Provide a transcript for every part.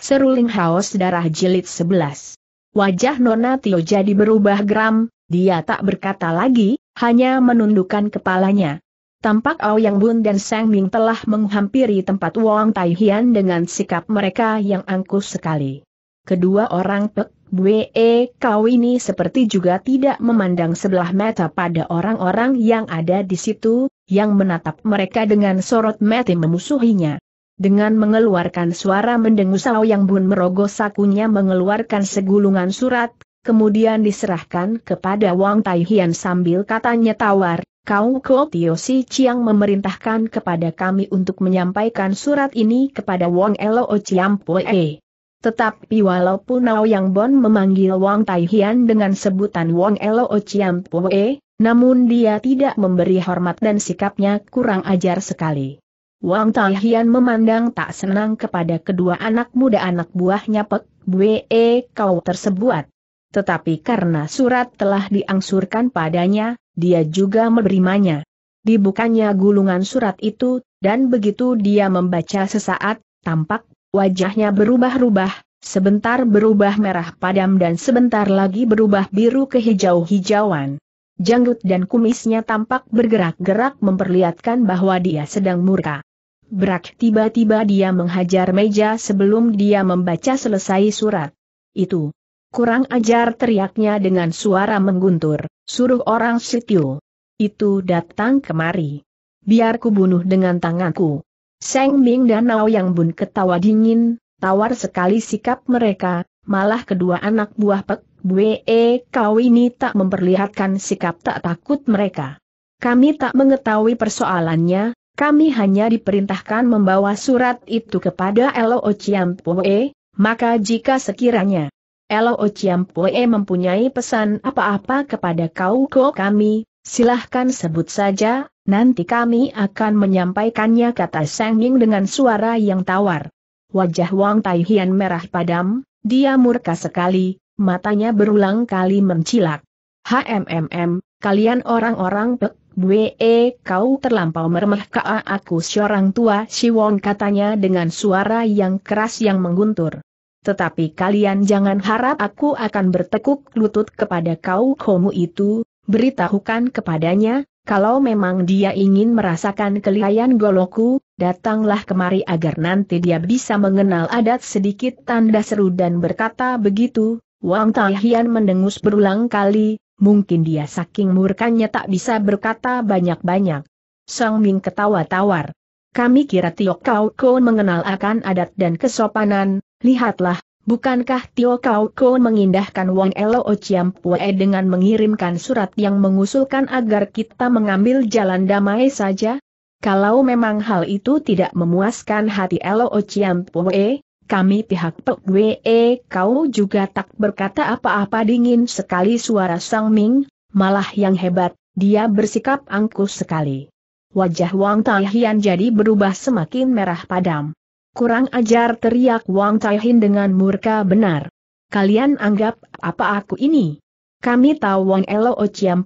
Seruling Haus Darah Jilid 11. Wajah Nona Tio jadi berubah geram, dia tak berkata lagi, hanya menundukkan kepalanya. Tampak Yang Bun dan Sang Ming telah menghampiri tempat Wong Tai Hian dengan sikap mereka yang angkuh sekali. Kedua orang Pek Bwe e Kau ini seperti juga tidak memandang sebelah mata pada orang-orang yang ada di situ, yang menatap mereka dengan sorot mati memusuhinya. Dengan mengeluarkan suara mendengus, mendengusau yang bun merogoh sakunya mengeluarkan segulungan surat, kemudian diserahkan kepada Wang Taihian sambil katanya tawar, Kau Ko Tio Si Chiang memerintahkan kepada kami untuk menyampaikan surat ini kepada Wang Elo Chiang Pue. Tetapi walaupun Nao Yang Bun memanggil Wang Taihian dengan sebutan Wang Elo Chiang Pue, namun dia tidak memberi hormat dan sikapnya kurang ajar sekali. Wang Talhian memandang tak senang kepada kedua anak muda anak buahnya Pek Bwe e Kau tersebut. Tetapi karena surat telah diangsurkan padanya, dia juga menerimanya. Dibukanya gulungan surat itu, dan begitu dia membaca sesaat, tampak wajahnya berubah-ubah, sebentar berubah merah padam dan sebentar lagi berubah biru ke hijau-hijauan. Janggut dan kumisnya tampak bergerak-gerak memperlihatkan bahwa dia sedang murka. Brak tiba-tiba dia menghajar meja sebelum dia membaca selesai surat. Itu. Kurang ajar teriaknya dengan suara mengguntur, suruh orang setiu. Itu datang kemari. Biar ku bunuh dengan tanganku. Seng Ming dan Nao Yang Bun ketawa dingin, tawar sekali sikap mereka, malah kedua anak buah Pek Bue e kau ini tak memperlihatkan sikap tak takut mereka. Kami tak mengetahui persoalannya, kami hanya diperintahkan membawa surat itu kepada Elo Chiampoe, maka jika sekiranya Elo Chiampoe mempunyai pesan apa-apa kepada kau ko kami, silahkan sebut saja, nanti kami akan menyampaikannya kata Sang dengan suara yang tawar. Wajah Wang Tai merah padam, dia murka sekali, matanya berulang kali mencilak. HMMM, kalian orang-orang pek Bwe, eh, kau terlampau meremeh kaa aku seorang tua si Wong katanya dengan suara yang keras yang mengguntur. Tetapi kalian jangan harap aku akan bertekuk lutut kepada kau komu itu, beritahukan kepadanya, kalau memang dia ingin merasakan kelihayan goloku, datanglah kemari agar nanti dia bisa mengenal adat sedikit tanda seru dan berkata begitu, Wang Taihian mendengus berulang kali, mungkin dia saking murkanya tak bisa berkata banyak-banyak. Song Ming ketawa tawar. Kami kira Tio Kau Kau mengenal akan adat dan kesopanan, lihatlah, bukankah Tio Kau Kau mengindahkan Wang Elo Chiam Pue dengan mengirimkan surat yang mengusulkan agar kita mengambil jalan damai saja? Kalau memang hal itu tidak memuaskan hati Elo Chiam Pue, kami pihak Pek Wee kau juga tak berkata apa-apa dingin sekali suara Sang Ming, malah yang hebat, dia bersikap angkuh sekali. Wajah Wang Taihian jadi berubah semakin merah padam. Kurang ajar teriak Wang Taihin dengan murka benar. Kalian anggap apa aku ini? Kami tahu Wang Elo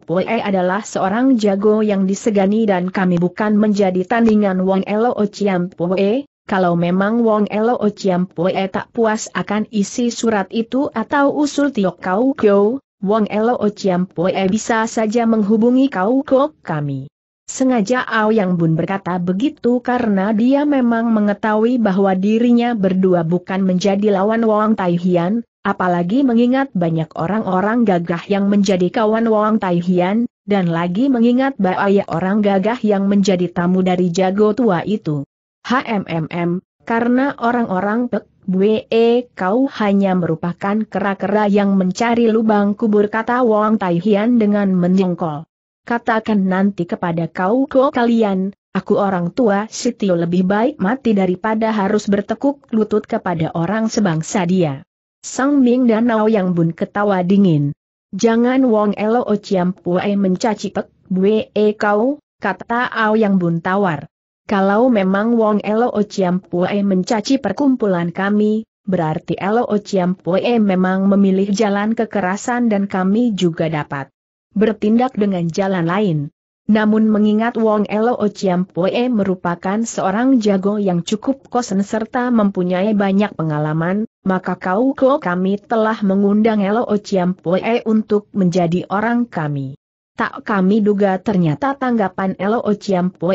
Pue adalah seorang jago yang disegani dan kami bukan menjadi tandingan Wang Elo Pue, kalau memang Wong Elo Ociam Pue tak puas akan isi surat itu atau usul Tio Kau Kyo, Wong Elo Ociam Pue bisa saja menghubungi Kau Kyo kami. Sengaja Ao Yang Bun berkata begitu karena dia memang mengetahui bahwa dirinya berdua bukan menjadi lawan Wong Tai Hian, apalagi mengingat banyak orang-orang gagah yang menjadi kawan Wong Tai Hian, dan lagi mengingat bahaya orang gagah yang menjadi tamu dari jago tua itu. HMMM, karena orang-orang Pek Bue kau hanya merupakan kera-kera yang mencari lubang kubur kata Wong Tai Hian dengan menjengkol. Katakan nanti kepada kau kau kalian, aku orang tua Sitio lebih baik mati daripada harus bertekuk lutut kepada orang sebangsa dia. Sang Ming dan Danau yang bun ketawa dingin. Jangan Wong Elo Ociam Pue mencaci Pek Bue kau, kata Ao yang bun tawar. Kalau memang Wong Elo Pue mencaci perkumpulan kami, berarti Elo Pue memang memilih jalan kekerasan dan kami juga dapat bertindak dengan jalan lain. Namun mengingat Wong Elo Pue merupakan seorang jago yang cukup kosen serta mempunyai banyak pengalaman, maka kau kau kami telah mengundang Elo Pue untuk menjadi orang kami. Tak kami duga ternyata tanggapan Elo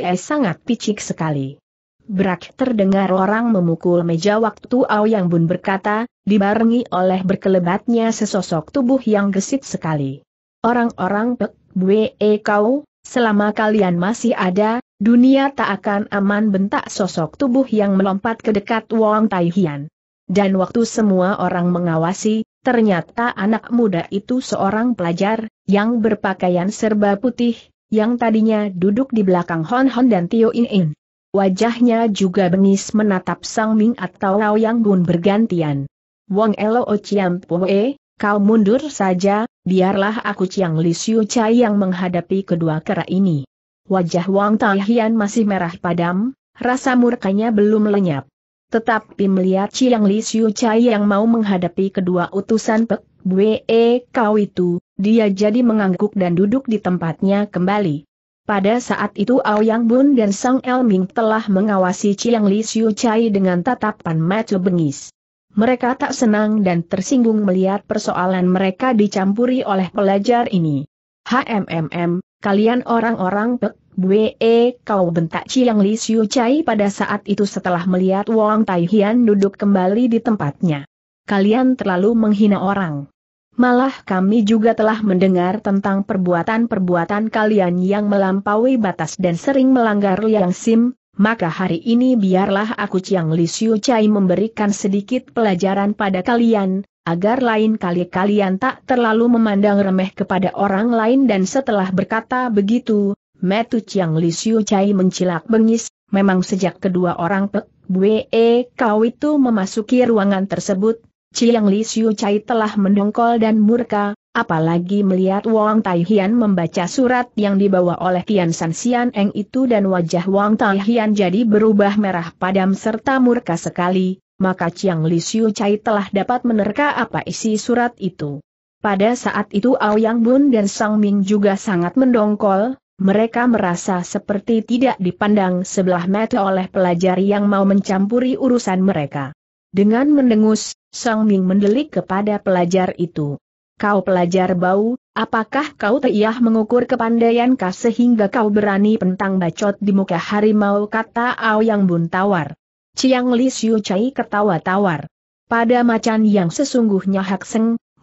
es sangat picik sekali. Brak terdengar orang memukul meja waktu Yang Bun berkata, dibarengi oleh berkelebatnya sesosok tubuh yang gesit sekali. Orang-orang Pek Bue e Kau, selama kalian masih ada, dunia tak akan aman bentak sosok tubuh yang melompat ke dekat Wong Taihian. Dan waktu semua orang mengawasi, Ternyata anak muda itu seorang pelajar, yang berpakaian serba putih, yang tadinya duduk di belakang Hon Hon dan Tio In In. Wajahnya juga bengis menatap Sang Ming atau Lao Yang Bun bergantian. Wong Elo Chiam Pue, kau mundur saja, biarlah aku Chiang Li Siu Chai yang menghadapi kedua kera ini. Wajah Wang Hian masih merah padam, rasa murkanya belum lenyap. Tetapi melihat Chiang Li Xiu Chai yang mau menghadapi kedua utusan Pek Bwe Kau itu, dia jadi mengangguk dan duduk di tempatnya kembali. Pada saat itu Aoyang Bun dan Sang Ming telah mengawasi Chiang Li Xiu Chai dengan tatapan mata bengis. Mereka tak senang dan tersinggung melihat persoalan mereka dicampuri oleh pelajar ini. HMMM, kalian orang-orang Pek Bwe, kau bentak Chiang Li Siu Chai pada saat itu setelah melihat Wang Tai duduk kembali di tempatnya. Kalian terlalu menghina orang. Malah kami juga telah mendengar tentang perbuatan-perbuatan kalian yang melampaui batas dan sering melanggar liang sim, maka hari ini biarlah aku Chiang Li Siu Chai memberikan sedikit pelajaran pada kalian, agar lain kali kalian tak terlalu memandang remeh kepada orang lain dan setelah berkata begitu, Metu Chiang Li Xiu Chai mencilak bengis, memang sejak kedua orang Pek Bue e, Kau itu memasuki ruangan tersebut, Chiang Li Xiu Chai telah mendongkol dan murka, apalagi melihat Wang Tai Hian membaca surat yang dibawa oleh Tian San Xian Eng itu dan wajah Wang Tai Hian jadi berubah merah padam serta murka sekali, maka Chiang Li Xiu Chai telah dapat menerka apa isi surat itu. Pada saat itu Ao Yang Bun dan Sang Ming juga sangat mendongkol, mereka merasa seperti tidak dipandang sebelah mata oleh pelajar yang mau mencampuri urusan mereka. Dengan mendengus, Song Ming mendelik kepada pelajar itu. Kau pelajar bau, apakah kau tiah mengukur kepandaian kau sehingga kau berani pentang bacot di muka harimau kata Ao Bun tawar. Chiang Li Siu Chai ketawa tawar. Pada macan yang sesungguhnya Hak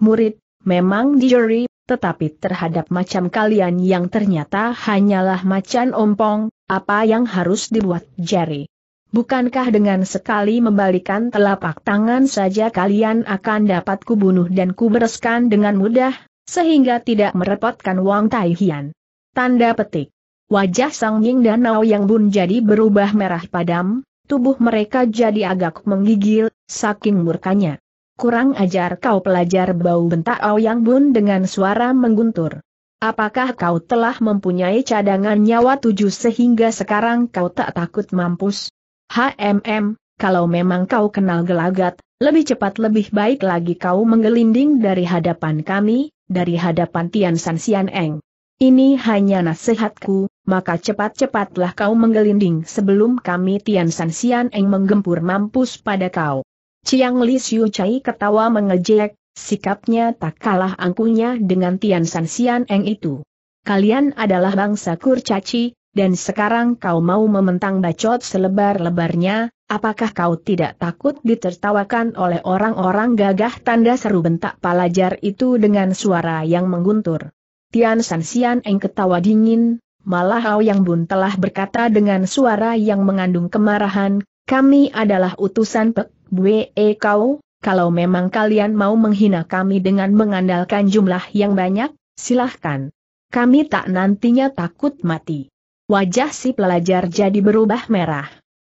murid, memang dijeri tetapi terhadap macam kalian yang ternyata hanyalah macan ompong, apa yang harus dibuat Jerry? Bukankah dengan sekali membalikan telapak tangan saja kalian akan dapat kubunuh dan kubereskan dengan mudah, sehingga tidak merepotkan Wang Taihian? Tanda petik. Wajah Sang Ying dan Danau yang bun jadi berubah merah padam, tubuh mereka jadi agak menggigil, saking murkanya. Kurang ajar kau pelajar bau bentak Yang Bun dengan suara mengguntur. Apakah kau telah mempunyai cadangan nyawa tujuh sehingga sekarang kau tak takut mampus? HMM, kalau memang kau kenal gelagat, lebih cepat lebih baik lagi kau menggelinding dari hadapan kami, dari hadapan Tian San Sian Eng. Ini hanya nasihatku, maka cepat-cepatlah kau menggelinding sebelum kami Tian San Sian Eng menggempur mampus pada kau. Chiang Li Siu Chai ketawa mengejek, sikapnya tak kalah angkuhnya dengan Tian San Xian Eng itu. Kalian adalah bangsa kurcaci, dan sekarang kau mau mementang bacot selebar-lebarnya, apakah kau tidak takut ditertawakan oleh orang-orang gagah tanda seru bentak palajar itu dengan suara yang mengguntur. Tian San Xian Eng ketawa dingin, malah Hao Yang Bun telah berkata dengan suara yang mengandung kemarahan, kami adalah utusan Pek Bue kau, kalau memang kalian mau menghina kami dengan mengandalkan jumlah yang banyak, silahkan. Kami tak nantinya takut mati. Wajah si pelajar jadi berubah merah.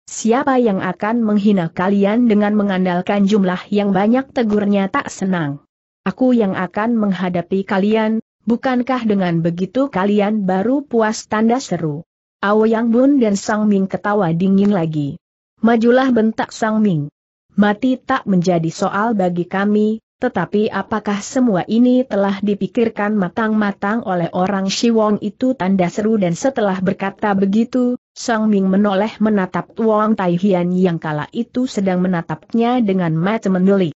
Siapa yang akan menghina kalian dengan mengandalkan jumlah yang banyak tegurnya tak senang. Aku yang akan menghadapi kalian, bukankah dengan begitu kalian baru puas tanda seru. Ao Yang Bun dan Sang Ming ketawa dingin lagi. Majulah bentak Sang Ming mati tak menjadi soal bagi kami, tetapi apakah semua ini telah dipikirkan matang-matang oleh orang Wong itu tanda seru dan setelah berkata begitu, Song Ming menoleh menatap Wong Tai Hian yang kala itu sedang menatapnya dengan mata menduli.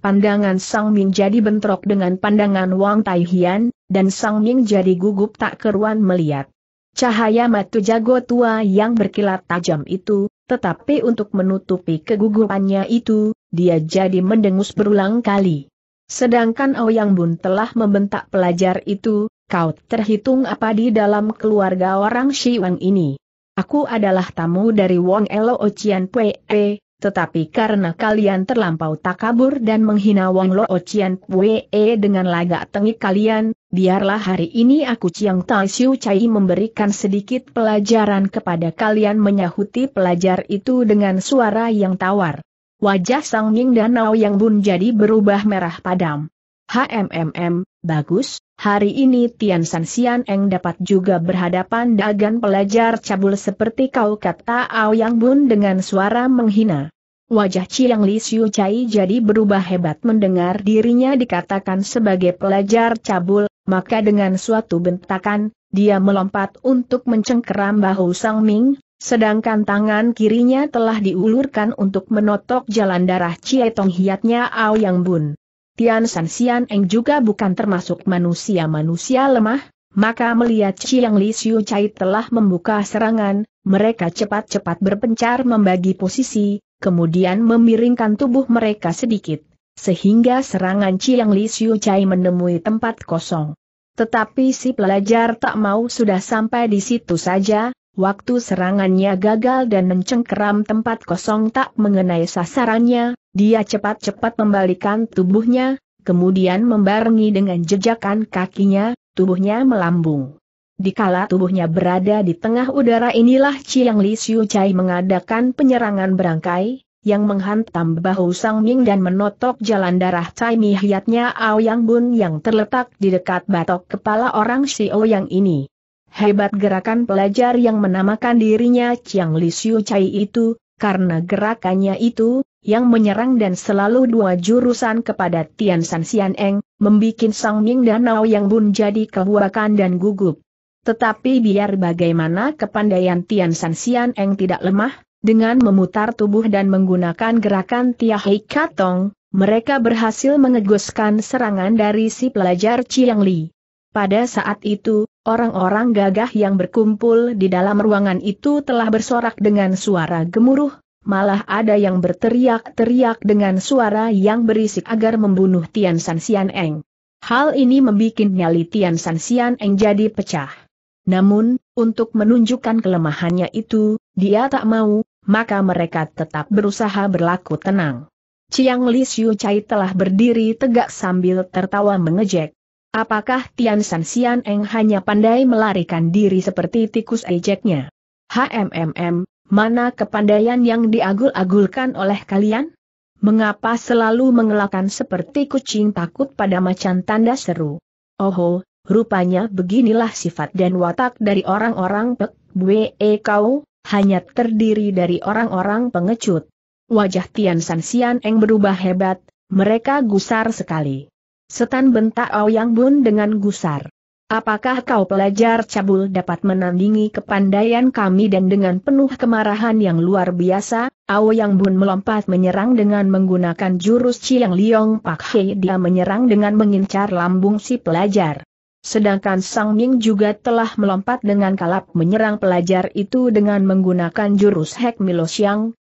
Pandangan Song Ming jadi bentrok dengan pandangan Wong Tai Hian, dan Song Ming jadi gugup tak keruan melihat. Cahaya matu jago tua yang berkilat tajam itu, tetapi untuk menutupi kegugupannya itu, dia jadi mendengus berulang kali. Sedangkan Ouyang Bun telah membentak pelajar itu, kau terhitung apa di dalam keluarga orang Shi Wang ini. Aku adalah tamu dari Wong Elo Ochian Pwe, tetapi karena kalian terlampau takabur dan menghina Wong Lo Ochian Pwe dengan lagak tengik kalian, biarlah hari ini aku Chiang Tai Siu Chai memberikan sedikit pelajaran kepada kalian menyahuti pelajar itu dengan suara yang tawar. Wajah Sang Ning Danau yang bun jadi berubah merah padam. HMMM, bagus, hari ini Tian San Xian Eng dapat juga berhadapan dengan pelajar cabul seperti kau kata ao Yang Bun dengan suara menghina. Wajah Chiang Li Siu Chai jadi berubah hebat mendengar dirinya dikatakan sebagai pelajar cabul, maka dengan suatu bentakan, dia melompat untuk mencengkeram bahu Sang Ming, sedangkan tangan kirinya telah diulurkan untuk menotok jalan darah Cietong hiatnya Ao Yang Bun. Tian San Xian Eng juga bukan termasuk manusia-manusia lemah, maka melihat Chiang Li Xiu Chai telah membuka serangan, mereka cepat-cepat berpencar membagi posisi, kemudian memiringkan tubuh mereka sedikit, sehingga serangan Chiang Li Xiu Chai menemui tempat kosong. Tetapi si pelajar tak mau sudah sampai di situ saja, waktu serangannya gagal dan mencengkeram tempat kosong tak mengenai sasarannya, dia cepat-cepat membalikan tubuhnya, kemudian membarengi dengan jejakan kakinya, tubuhnya melambung. Dikala tubuhnya berada di tengah udara inilah Chiang Li Siu Chai mengadakan penyerangan berangkai, yang menghantam bahu Sang Ming dan menotok jalan darah cai Hiatnya ao Yang Bun yang terletak di dekat batok kepala orang Xiao yang ini. Hebat gerakan pelajar yang menamakan dirinya Chiang Li Xiu cai itu, karena gerakannya itu, yang menyerang dan selalu dua jurusan kepada Tian San Xian Eng, membuat Sang Ming dan Ao Yang Bun jadi kebuakan dan gugup. Tetapi biar bagaimana kepandaian Tian San Xian Eng tidak lemah, dengan memutar tubuh dan menggunakan gerakan Tiahei Katong, mereka berhasil mengeguskan serangan dari si pelajar Chiang Li. Pada saat itu, orang-orang gagah yang berkumpul di dalam ruangan itu telah bersorak dengan suara gemuruh, malah ada yang berteriak-teriak dengan suara yang berisik agar membunuh Tian San Sian Eng. Hal ini membuat nyali Tian San Sian Eng jadi pecah. Namun, untuk menunjukkan kelemahannya itu, dia tak mau, maka mereka tetap berusaha berlaku tenang. Chiang Li Xiu Chai telah berdiri tegak sambil tertawa mengejek. Apakah Tian San Xian Eng hanya pandai melarikan diri seperti tikus ejeknya? HMMM, mana kepandaian yang diagul-agulkan oleh kalian? Mengapa selalu mengelakkan seperti kucing takut pada macan tanda seru? Oho, rupanya beginilah sifat dan watak dari orang-orang Pek Bwe Kau, hanya terdiri dari orang-orang pengecut. Wajah Tian San Sian Eng berubah hebat, mereka gusar sekali. Setan bentak Yang Bun dengan gusar. Apakah kau pelajar cabul dapat menandingi kepandaian kami dan dengan penuh kemarahan yang luar biasa, Yang Bun melompat menyerang dengan menggunakan jurus Chiang Liong Pak He dia menyerang dengan mengincar lambung si pelajar. Sedangkan Sang Ming juga telah melompat dengan kalap menyerang pelajar itu dengan menggunakan jurus Hek Milo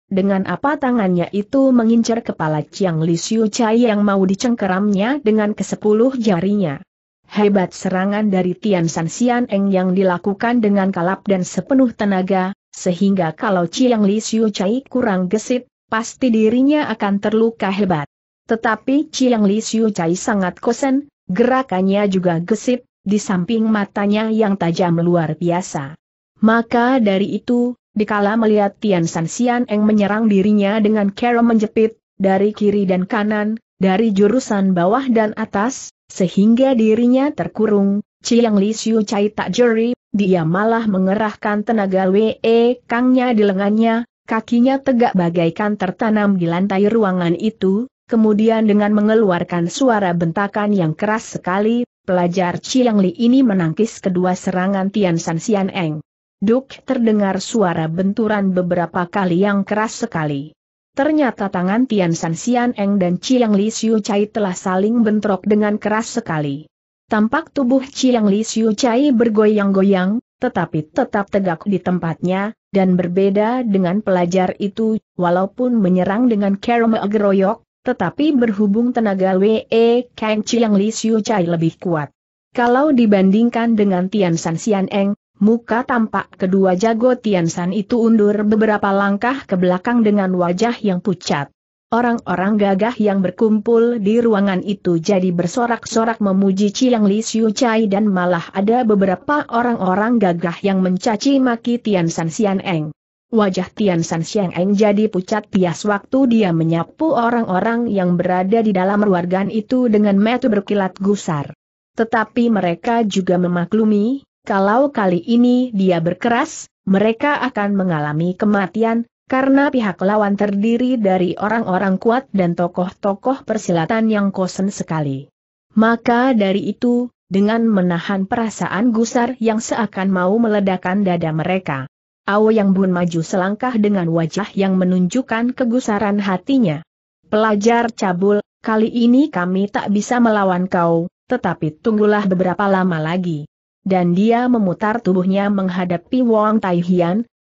dengan apa tangannya itu mengincar kepala Chiang Li Xiu Chai yang mau dicengkeramnya dengan kesepuluh jarinya. Hebat serangan dari Tian San Xian Eng yang dilakukan dengan kalap dan sepenuh tenaga, sehingga kalau Chiang Li Xiu Chai kurang gesit, pasti dirinya akan terluka hebat. Tetapi Chiang Li Xiu Chai sangat kosen, Gerakannya juga gesit, di samping matanya yang tajam luar biasa. Maka dari itu, dikala melihat Tian San Xian Eng menyerang dirinya dengan cara menjepit, dari kiri dan kanan, dari jurusan bawah dan atas, sehingga dirinya terkurung, Chiang Li Xiu Chai tak jeri, dia malah mengerahkan tenaga Wee Kangnya di lengannya, kakinya tegak bagaikan tertanam di lantai ruangan itu, Kemudian dengan mengeluarkan suara bentakan yang keras sekali, pelajar Chiang Li ini menangkis kedua serangan Tian San Sian Eng. Duk terdengar suara benturan beberapa kali yang keras sekali. Ternyata tangan Tian San Sian Eng dan Chiang Li Siu Chai telah saling bentrok dengan keras sekali. Tampak tubuh Chiang Li Siu Chai bergoyang-goyang, tetapi tetap tegak di tempatnya, dan berbeda dengan pelajar itu, walaupun menyerang dengan kerama geroyok, tetapi berhubung tenaga W.E. Kang Chiang Li Xiu Chai lebih kuat. Kalau dibandingkan dengan Tian San Xian Eng, Muka tampak kedua jago Tian San itu undur beberapa langkah ke belakang dengan wajah yang pucat. Orang-orang gagah yang berkumpul di ruangan itu jadi bersorak-sorak memuji Chiang Li Xiu Chai dan malah ada beberapa orang-orang gagah yang mencaci maki Tian San Xian Eng. Wajah Tian San Xiang Eng jadi pucat pias waktu dia menyapu orang-orang yang berada di dalam ruargan itu dengan metu berkilat gusar. Tetapi mereka juga memaklumi, kalau kali ini dia berkeras, mereka akan mengalami kematian, karena pihak lawan terdiri dari orang-orang kuat dan tokoh-tokoh persilatan yang kosen sekali. Maka dari itu, dengan menahan perasaan gusar yang seakan mau meledakkan dada mereka. Yang Bun maju selangkah dengan wajah yang menunjukkan kegusaran hatinya. Pelajar cabul, kali ini kami tak bisa melawan kau, tetapi tunggulah beberapa lama lagi. Dan dia memutar tubuhnya menghadapi Wang Tai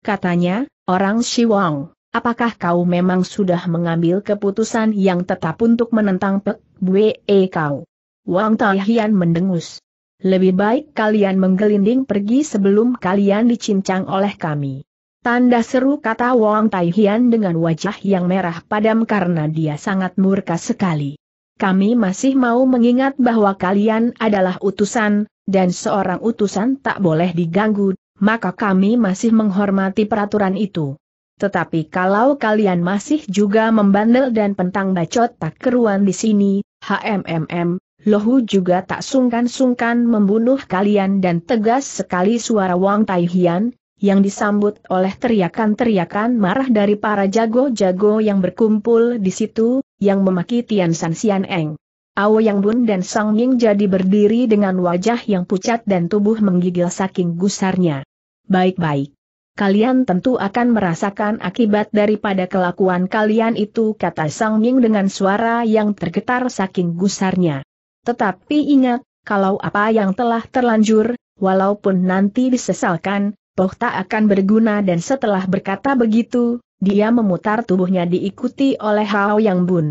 katanya, orang Shi Wang. apakah kau memang sudah mengambil keputusan yang tetap untuk menentang Pek Bwe kau? Wang Tai mendengus lebih baik kalian menggelinding pergi sebelum kalian dicincang oleh kami. Tanda seru kata Wang Tai Hian dengan wajah yang merah padam karena dia sangat murka sekali. Kami masih mau mengingat bahwa kalian adalah utusan, dan seorang utusan tak boleh diganggu, maka kami masih menghormati peraturan itu. Tetapi kalau kalian masih juga membandel dan pentang bacot tak keruan di sini, HMMM, Lohu juga tak sungkan-sungkan membunuh kalian dan tegas sekali suara Wang Taihian yang disambut oleh teriakan-teriakan marah dari para jago-jago yang berkumpul di situ, yang memaki Tian San Si'an Eng. Ao Yang Bun dan Sang Ming jadi berdiri dengan wajah yang pucat dan tubuh menggigil saking gusarnya. Baik-baik. Kalian tentu akan merasakan akibat daripada kelakuan kalian itu kata Sang Ming dengan suara yang tergetar saking gusarnya. Tetapi ingat, kalau apa yang telah terlanjur, walaupun nanti disesalkan, Poh tak akan berguna dan setelah berkata begitu, dia memutar tubuhnya diikuti oleh Hao Yang Bun.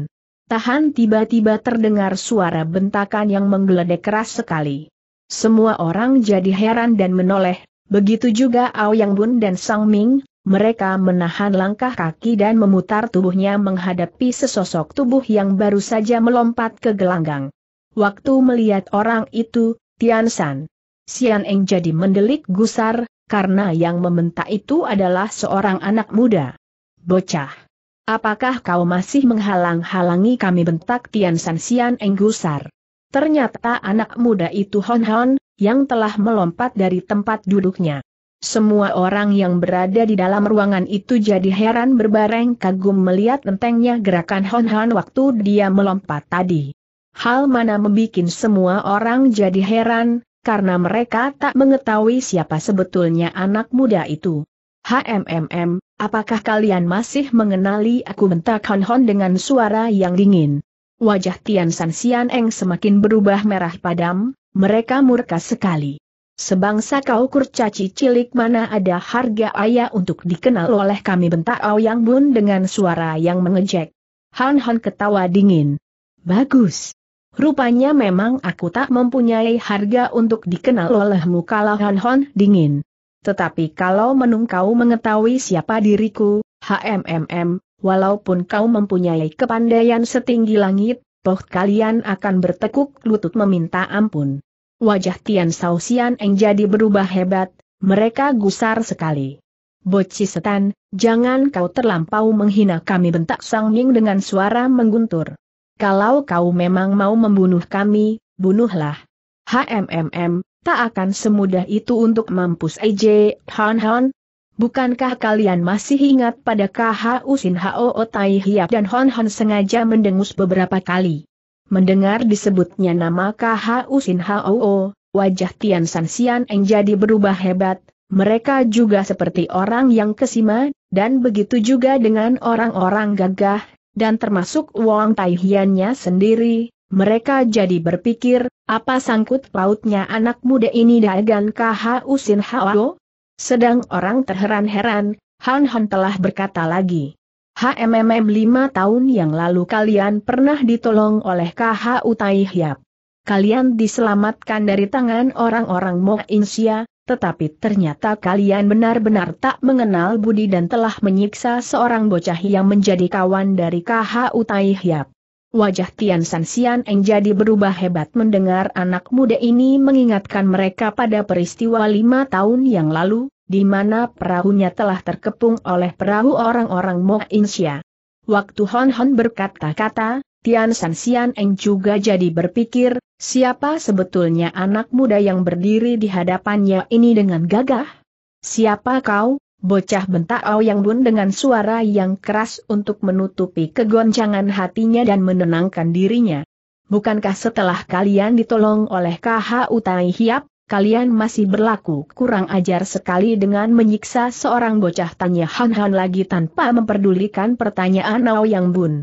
Tahan tiba-tiba terdengar suara bentakan yang menggeledek keras sekali. Semua orang jadi heran dan menoleh, begitu juga Ao Yang Bun dan Sang Ming, mereka menahan langkah kaki dan memutar tubuhnya menghadapi sesosok tubuh yang baru saja melompat ke gelanggang. Waktu melihat orang itu, Tian San. Sian Eng jadi mendelik gusar, karena yang membentak itu adalah seorang anak muda. Bocah. Apakah kau masih menghalang-halangi kami bentak Tian San Sian Eng gusar? Ternyata anak muda itu Hon Hon, yang telah melompat dari tempat duduknya. Semua orang yang berada di dalam ruangan itu jadi heran berbareng kagum melihat entengnya gerakan Hon Hon waktu dia melompat tadi hal mana membuat semua orang jadi heran, karena mereka tak mengetahui siapa sebetulnya anak muda itu. HMMM, apakah kalian masih mengenali aku bentak Hon Hon dengan suara yang dingin? Wajah Tian San Sian Eng semakin berubah merah padam, mereka murka sekali. Sebangsa kau kurcaci cilik mana ada harga ayah untuk dikenal oleh kami bentak Ao Yang Bun dengan suara yang mengejek. Han Han ketawa dingin. Bagus. Rupanya memang aku tak mempunyai harga untuk dikenal olehmu kalau Hon Hon dingin. Tetapi kalau menungkau mengetahui siapa diriku, HMMM, walaupun kau mempunyai kepandaian setinggi langit, toh kalian akan bertekuk lutut meminta ampun. Wajah Tian Sausian Eng jadi berubah hebat, mereka gusar sekali. Boci setan, jangan kau terlampau menghina kami bentak Sang Ming dengan suara mengguntur. Kalau kau memang mau membunuh kami, bunuhlah. HMMM, tak akan semudah itu untuk mampus EJ, Hon Hon. Bukankah kalian masih ingat pada KH Usin Hoo Tai Hiap dan Hon Hon sengaja mendengus beberapa kali? Mendengar disebutnya nama KH Usin Hoo, wajah Tian San Sian Eng jadi berubah hebat, mereka juga seperti orang yang kesima, dan begitu juga dengan orang-orang gagah, dan termasuk Wang Taihiannya sendiri, mereka jadi berpikir, apa sangkut pautnya anak muda ini dengan KH Usin Hao? Sedang orang terheran-heran, Han Han telah berkata lagi. HMMM lima tahun yang lalu kalian pernah ditolong oleh KH Utaihyap. Kalian diselamatkan dari tangan orang-orang Mo Insya, tetapi ternyata kalian benar-benar tak mengenal Budi dan telah menyiksa seorang bocah yang menjadi kawan dari KH Tai Hiap. Wajah Tian San Xian Eng jadi berubah hebat mendengar anak muda ini mengingatkan mereka pada peristiwa lima tahun yang lalu, di mana perahunya telah terkepung oleh perahu orang-orang Mo Insya. Waktu Hon Hon berkata-kata, Tian San Xian Eng juga jadi berpikir, Siapa sebetulnya anak muda yang berdiri di hadapannya ini dengan gagah? Siapa kau, bocah bentak Ao Yang Bun dengan suara yang keras untuk menutupi kegoncangan hatinya dan menenangkan dirinya. Bukankah setelah kalian ditolong oleh KH Utai Hiap, kalian masih berlaku kurang ajar sekali dengan menyiksa seorang bocah tanya Han Han lagi tanpa memperdulikan pertanyaan Ao Yang Bun.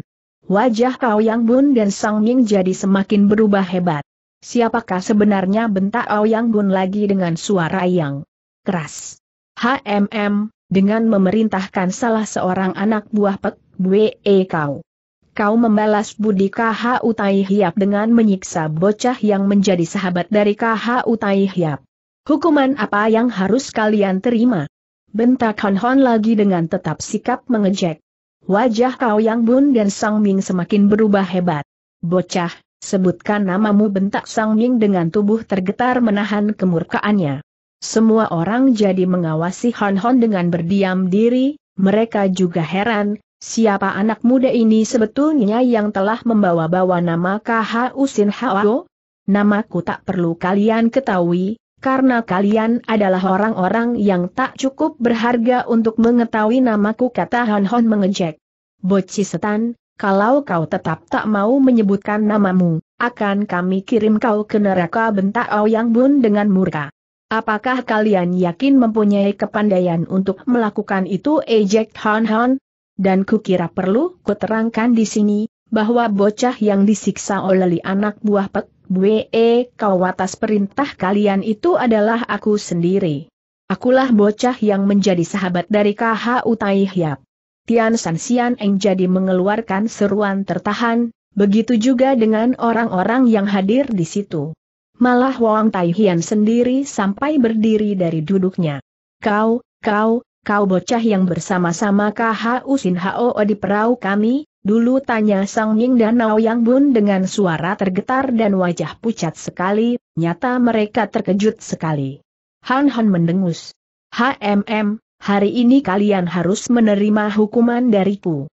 Wajah Kau Yang Bun dan Sang Ming jadi semakin berubah hebat. Siapakah sebenarnya bentak Kau Yang Bun lagi dengan suara yang keras? HMM, dengan memerintahkan salah seorang anak buah Pek, Bwe e Kau. Kau membalas budi KH Utai Hiap dengan menyiksa bocah yang menjadi sahabat dari KH Utai Hiap. Hukuman apa yang harus kalian terima? Bentak Hon Hon lagi dengan tetap sikap mengejek. Wajah Kau Yang Bun dan Sang Ming semakin berubah hebat. Bocah, sebutkan namamu bentak Sang Ming dengan tubuh tergetar menahan kemurkaannya. Semua orang jadi mengawasi Hon Hon dengan berdiam diri, mereka juga heran, siapa anak muda ini sebetulnya yang telah membawa-bawa nama KHU Sin Hao? Namaku tak perlu kalian ketahui, karena kalian adalah orang-orang yang tak cukup berharga untuk mengetahui namaku kata Hon Hon mengejek. Boci setan, kalau kau tetap tak mau menyebutkan namamu, akan kami kirim kau ke neraka bentak Aoyang Bun dengan murka. Apakah kalian yakin mempunyai kepandaian untuk melakukan itu ejek Hon Hon? Dan kukira perlu kuterangkan di sini, bahwa bocah yang disiksa oleh anak buah Pek Bwe kau atas perintah kalian itu adalah aku sendiri. Akulah bocah yang menjadi sahabat dari kha Utai Hyap. Tian San Xian Eng jadi mengeluarkan seruan tertahan, begitu juga dengan orang-orang yang hadir di situ. Malah Wang Tai Hian sendiri sampai berdiri dari duduknya. Kau, kau, kau bocah yang bersama-sama KH usin Hao di perahu kami, Dulu tanya Sang Ying dan Yang Bun dengan suara tergetar dan wajah pucat sekali, nyata mereka terkejut sekali. Han Han mendengus. HMM, hari ini kalian harus menerima hukuman dariku.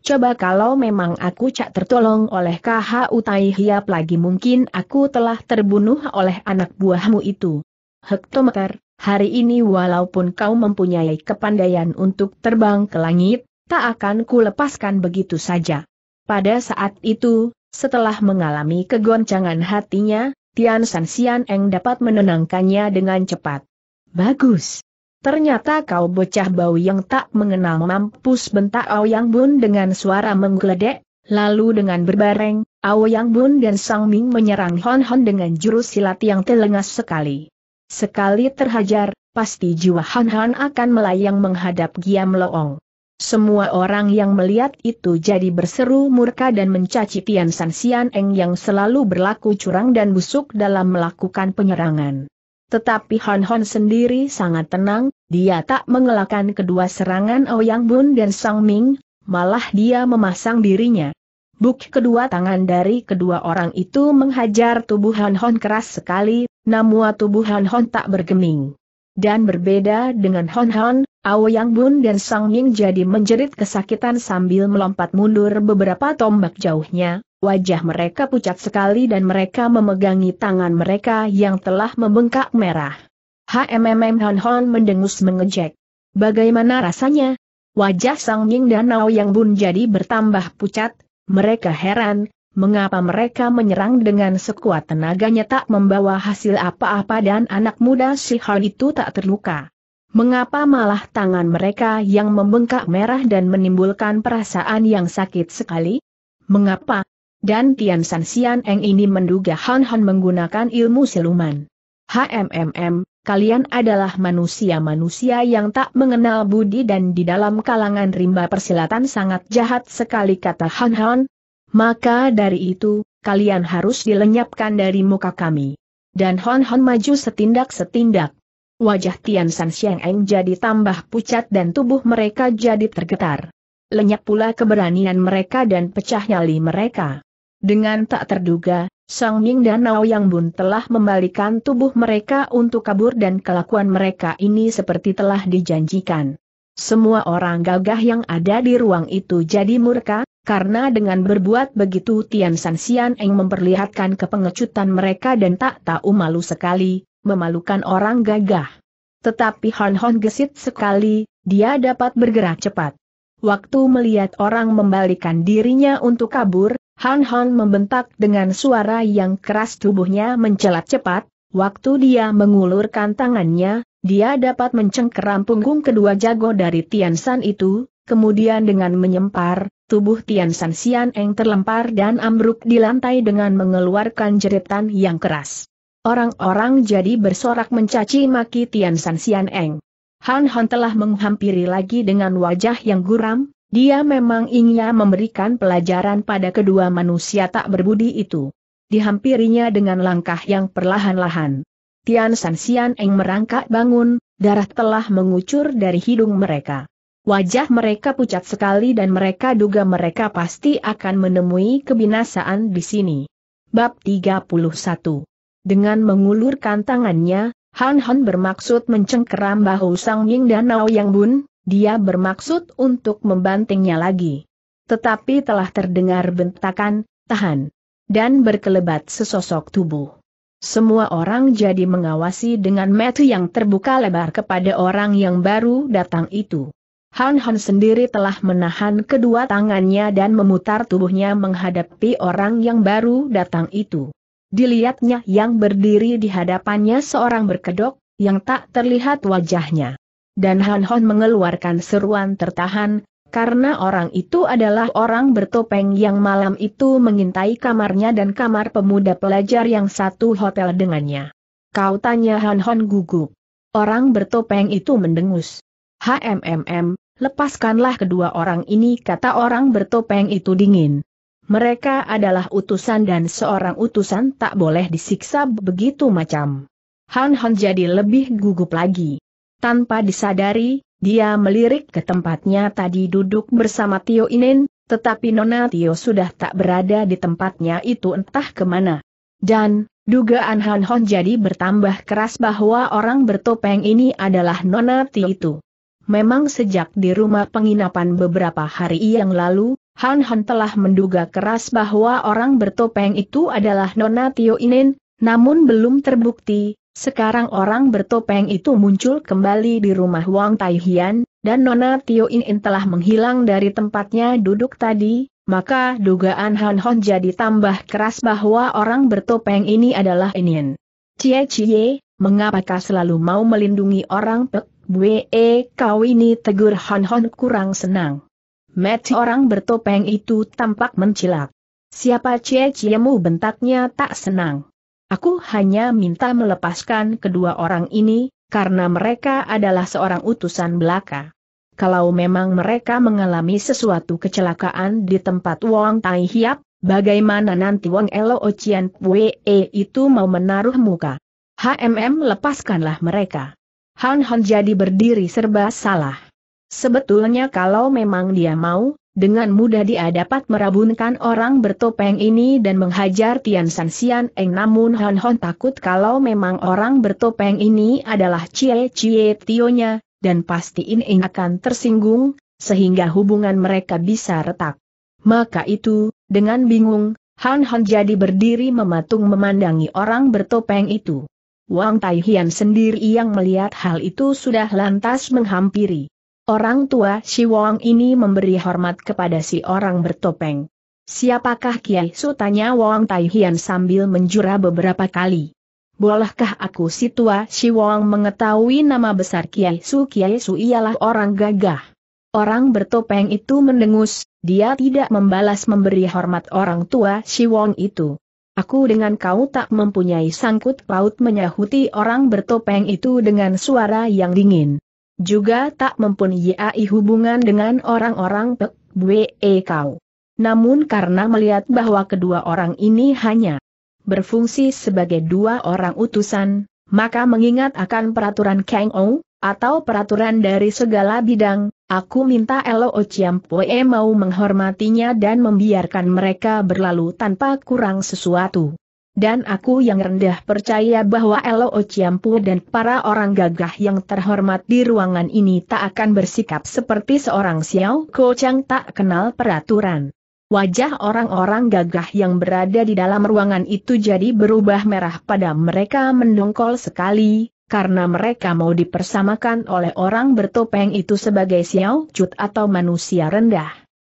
Coba kalau memang aku cak tertolong oleh KH Utai Hiap lagi mungkin aku telah terbunuh oleh anak buahmu itu. Hektometer, hari ini walaupun kau mempunyai kepandaian untuk terbang ke langit, tak akan ku lepaskan begitu saja. Pada saat itu, setelah mengalami kegoncangan hatinya, Tian San Sian Eng dapat menenangkannya dengan cepat. Bagus. Ternyata kau bocah bau yang tak mengenal mampus bentak Aoyang Bun dengan suara menggeledek, lalu dengan berbareng, Aoyang Bun dan Sang Ming menyerang Hon Hon dengan jurus silat yang telengas sekali. Sekali terhajar, pasti jiwa Han Han akan melayang menghadap Giam Loong. Semua orang yang melihat itu jadi berseru murka dan mencaci Tian San Sian Eng yang selalu berlaku curang dan busuk dalam melakukan penyerangan. Tetapi Hon Hon sendiri sangat tenang, dia tak mengelakkan kedua serangan Ouyang oh Bun dan Sang Ming, malah dia memasang dirinya. Buk kedua tangan dari kedua orang itu menghajar tubuh Hon Hon keras sekali, namun tubuh Hon Hon tak bergeming dan berbeda dengan Hon Hon, Yang Bun dan Sang Ming jadi menjerit kesakitan sambil melompat mundur beberapa tombak jauhnya, wajah mereka pucat sekali dan mereka memegangi tangan mereka yang telah membengkak merah. HMMM Hon Hon mendengus mengejek. Bagaimana rasanya? Wajah Sang Ming dan Ao Yang Bun jadi bertambah pucat, mereka heran, mengapa mereka menyerang dengan sekuat tenaganya tak membawa hasil apa-apa dan anak muda Shihon itu tak terluka? Mengapa malah tangan mereka yang membengkak merah dan menimbulkan perasaan yang sakit sekali? Mengapa? Dan Tian San Xian Eng ini menduga Han Han menggunakan ilmu siluman. HMMM, kalian adalah manusia-manusia yang tak mengenal budi dan di dalam kalangan rimba persilatan sangat jahat sekali kata Han Han, maka dari itu, kalian harus dilenyapkan dari muka kami. Dan Hon Hon maju setindak-setindak. Wajah Tian San Xiang Eng jadi tambah pucat dan tubuh mereka jadi tergetar. Lenyap pula keberanian mereka dan pecah nyali mereka. Dengan tak terduga, Sang Ming dan Nao Yang Bun telah membalikan tubuh mereka untuk kabur dan kelakuan mereka ini seperti telah dijanjikan. Semua orang gagah yang ada di ruang itu jadi murka, karena dengan berbuat begitu Tian San Sian Eng memperlihatkan kepengecutan mereka dan tak tahu malu sekali, memalukan orang gagah. Tetapi Han Hon gesit sekali, dia dapat bergerak cepat. Waktu melihat orang membalikan dirinya untuk kabur, Han Hon membentak dengan suara yang keras tubuhnya mencelat cepat, waktu dia mengulurkan tangannya, dia dapat mencengkeram punggung kedua jago dari Tian San itu, kemudian dengan menyempar, tubuh Tian San Sian Eng terlempar dan ambruk di lantai dengan mengeluarkan jeritan yang keras. Orang-orang jadi bersorak mencaci maki Tian San Sian Eng. Han Han telah menghampiri lagi dengan wajah yang guram, dia memang ingin memberikan pelajaran pada kedua manusia tak berbudi itu. Dihampirinya dengan langkah yang perlahan-lahan. Tian San Sian Eng merangkak bangun, darah telah mengucur dari hidung mereka. Wajah mereka pucat sekali dan mereka duga mereka pasti akan menemui kebinasaan di sini. Bab 31 Dengan mengulurkan tangannya, Han Han bermaksud mencengkeram bahu Sang Ying dan Nao Yang Bun, dia bermaksud untuk membantingnya lagi. Tetapi telah terdengar bentakan, tahan, dan berkelebat sesosok tubuh. Semua orang jadi mengawasi dengan metu yang terbuka lebar kepada orang yang baru datang itu. Han Han sendiri telah menahan kedua tangannya dan memutar tubuhnya menghadapi orang yang baru datang itu. Dilihatnya yang berdiri di hadapannya seorang berkedok, yang tak terlihat wajahnya. Dan Han Han mengeluarkan seruan tertahan, karena orang itu adalah orang bertopeng yang malam itu mengintai kamarnya dan kamar pemuda pelajar yang satu hotel dengannya. Kau tanya Han Han gugup. Orang bertopeng itu mendengus. HMMM, lepaskanlah kedua orang ini kata orang bertopeng itu dingin. Mereka adalah utusan dan seorang utusan tak boleh disiksa begitu macam. Han Han jadi lebih gugup lagi. Tanpa disadari, dia melirik ke tempatnya tadi duduk bersama Tio Inin, tetapi Nona Tio sudah tak berada di tempatnya itu entah kemana. Dan, dugaan Han Han jadi bertambah keras bahwa orang bertopeng ini adalah Nona Tio itu. Memang sejak di rumah penginapan beberapa hari yang lalu, Han Han telah menduga keras bahwa orang bertopeng itu adalah Nona Tio Inin, namun belum terbukti, sekarang orang bertopeng itu muncul kembali di rumah Wang Tai dan Nona Tio Inin telah menghilang dari tempatnya duduk tadi, maka dugaan Han Han jadi tambah keras bahwa orang bertopeng ini adalah Inin. Cie Cie, mengapakah selalu mau melindungi orang pek? Bwe kau ini tegur Hon Hon kurang senang. Mati orang bertopeng itu tampak mencilak. Siapa cie ciemu bentaknya tak senang. Aku hanya minta melepaskan kedua orang ini, karena mereka adalah seorang utusan belaka. Kalau memang mereka mengalami sesuatu kecelakaan di tempat Wong Tai Hiap, bagaimana nanti Wong Elo Ocian Bwe itu mau menaruh muka? HMM lepaskanlah mereka. Han Han jadi berdiri serba salah. Sebetulnya kalau memang dia mau, dengan mudah dia dapat merabunkan orang bertopeng ini dan menghajar Tian San Sian Eng namun Han Han takut kalau memang orang bertopeng ini adalah Cie Cie Tionya, dan pastiin Eng akan tersinggung, sehingga hubungan mereka bisa retak. Maka itu, dengan bingung, Han Han jadi berdiri mematung memandangi orang bertopeng itu. Wang Taihian sendiri yang melihat hal itu sudah lantas menghampiri. Orang tua si Wang ini memberi hormat kepada si orang bertopeng. Siapakah Kiai Su tanya Wang Taihian sambil menjura beberapa kali. Bolehkah aku si tua si Wang mengetahui nama besar Kiai Su? Kiai Su ialah orang gagah. Orang bertopeng itu mendengus, dia tidak membalas memberi hormat orang tua si Wang itu. Aku dengan kau tak mempunyai sangkut paut menyahuti orang bertopeng itu dengan suara yang dingin. Juga tak mempunyai hubungan dengan orang-orang Pek Bwe e kau. Namun karena melihat bahwa kedua orang ini hanya berfungsi sebagai dua orang utusan, maka mengingat akan peraturan Kang Ou, atau peraturan dari segala bidang, Aku minta Elo Ociampue mau menghormatinya dan membiarkan mereka berlalu tanpa kurang sesuatu. Dan aku yang rendah percaya bahwa Elo Ociampu dan para orang gagah yang terhormat di ruangan ini tak akan bersikap seperti seorang Xiao Kocang tak kenal peraturan. Wajah orang-orang gagah yang berada di dalam ruangan itu jadi berubah merah pada mereka mendongkol sekali, karena mereka mau dipersamakan oleh orang bertopeng itu sebagai Xiao Cut atau manusia rendah.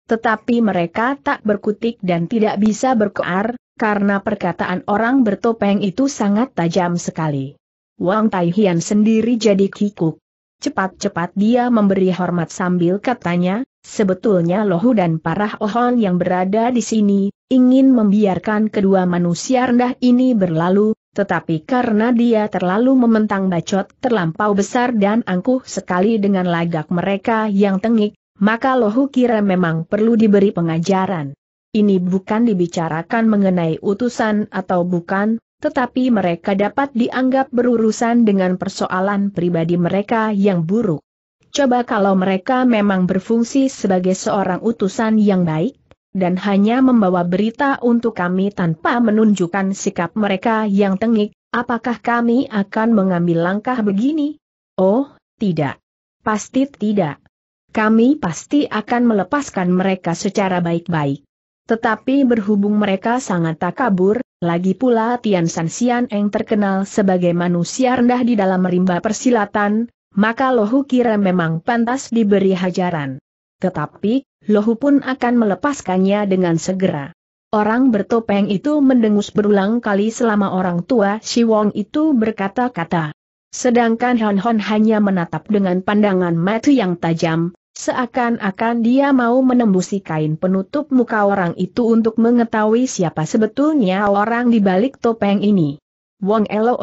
Tetapi mereka tak berkutik dan tidak bisa berkoar, karena perkataan orang bertopeng itu sangat tajam sekali. Wang Taihian sendiri jadi kikuk. Cepat-cepat dia memberi hormat sambil katanya, Sebetulnya Lohu dan Parah Ohon yang berada di sini, ingin membiarkan kedua manusia rendah ini berlalu, tetapi karena dia terlalu mementang bacot terlampau besar dan angkuh sekali dengan lagak mereka yang tengik, maka Lohu kira memang perlu diberi pengajaran. Ini bukan dibicarakan mengenai utusan atau bukan, tetapi mereka dapat dianggap berurusan dengan persoalan pribadi mereka yang buruk. Coba kalau mereka memang berfungsi sebagai seorang utusan yang baik, dan hanya membawa berita untuk kami tanpa menunjukkan sikap mereka yang tengik, apakah kami akan mengambil langkah begini? Oh, tidak. Pasti tidak. Kami pasti akan melepaskan mereka secara baik-baik. Tetapi berhubung mereka sangat takabur, lagi pula Tian San Sian Eng terkenal sebagai manusia rendah di dalam rimba persilatan, maka Lohu kira memang pantas diberi hajaran. Tetapi, Lohu pun akan melepaskannya dengan segera. Orang bertopeng itu mendengus berulang kali selama orang tua Si Wong itu berkata-kata. Sedangkan Hon Hon hanya menatap dengan pandangan mata yang tajam, seakan-akan dia mau menembusi kain penutup muka orang itu untuk mengetahui siapa sebetulnya orang di balik topeng ini. Wong Elo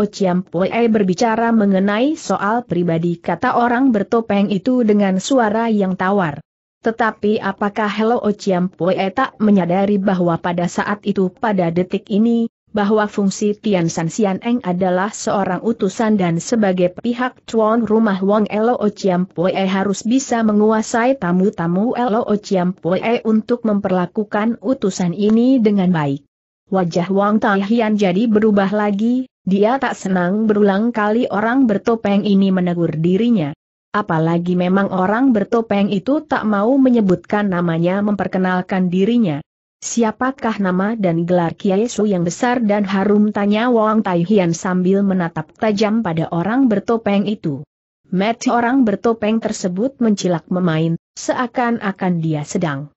Poe berbicara mengenai soal pribadi kata orang bertopeng itu dengan suara yang tawar. Tetapi apakah Hello Ociam Pue tak menyadari bahwa pada saat itu pada detik ini, bahwa fungsi Tian San Sian Eng adalah seorang utusan dan sebagai pihak tuan rumah Wong Elo Ochiam Pue harus bisa menguasai tamu-tamu Elo Ochiam Pue untuk memperlakukan utusan ini dengan baik. Wajah Wang Taihian jadi berubah lagi, dia tak senang berulang kali orang bertopeng ini menegur dirinya apalagi memang orang bertopeng itu tak mau menyebutkan namanya memperkenalkan dirinya. Siapakah nama dan gelar Kiai Su yang besar dan harum tanya Wang Tai sambil menatap tajam pada orang bertopeng itu. Mati orang bertopeng tersebut mencilak memain, seakan-akan dia sedang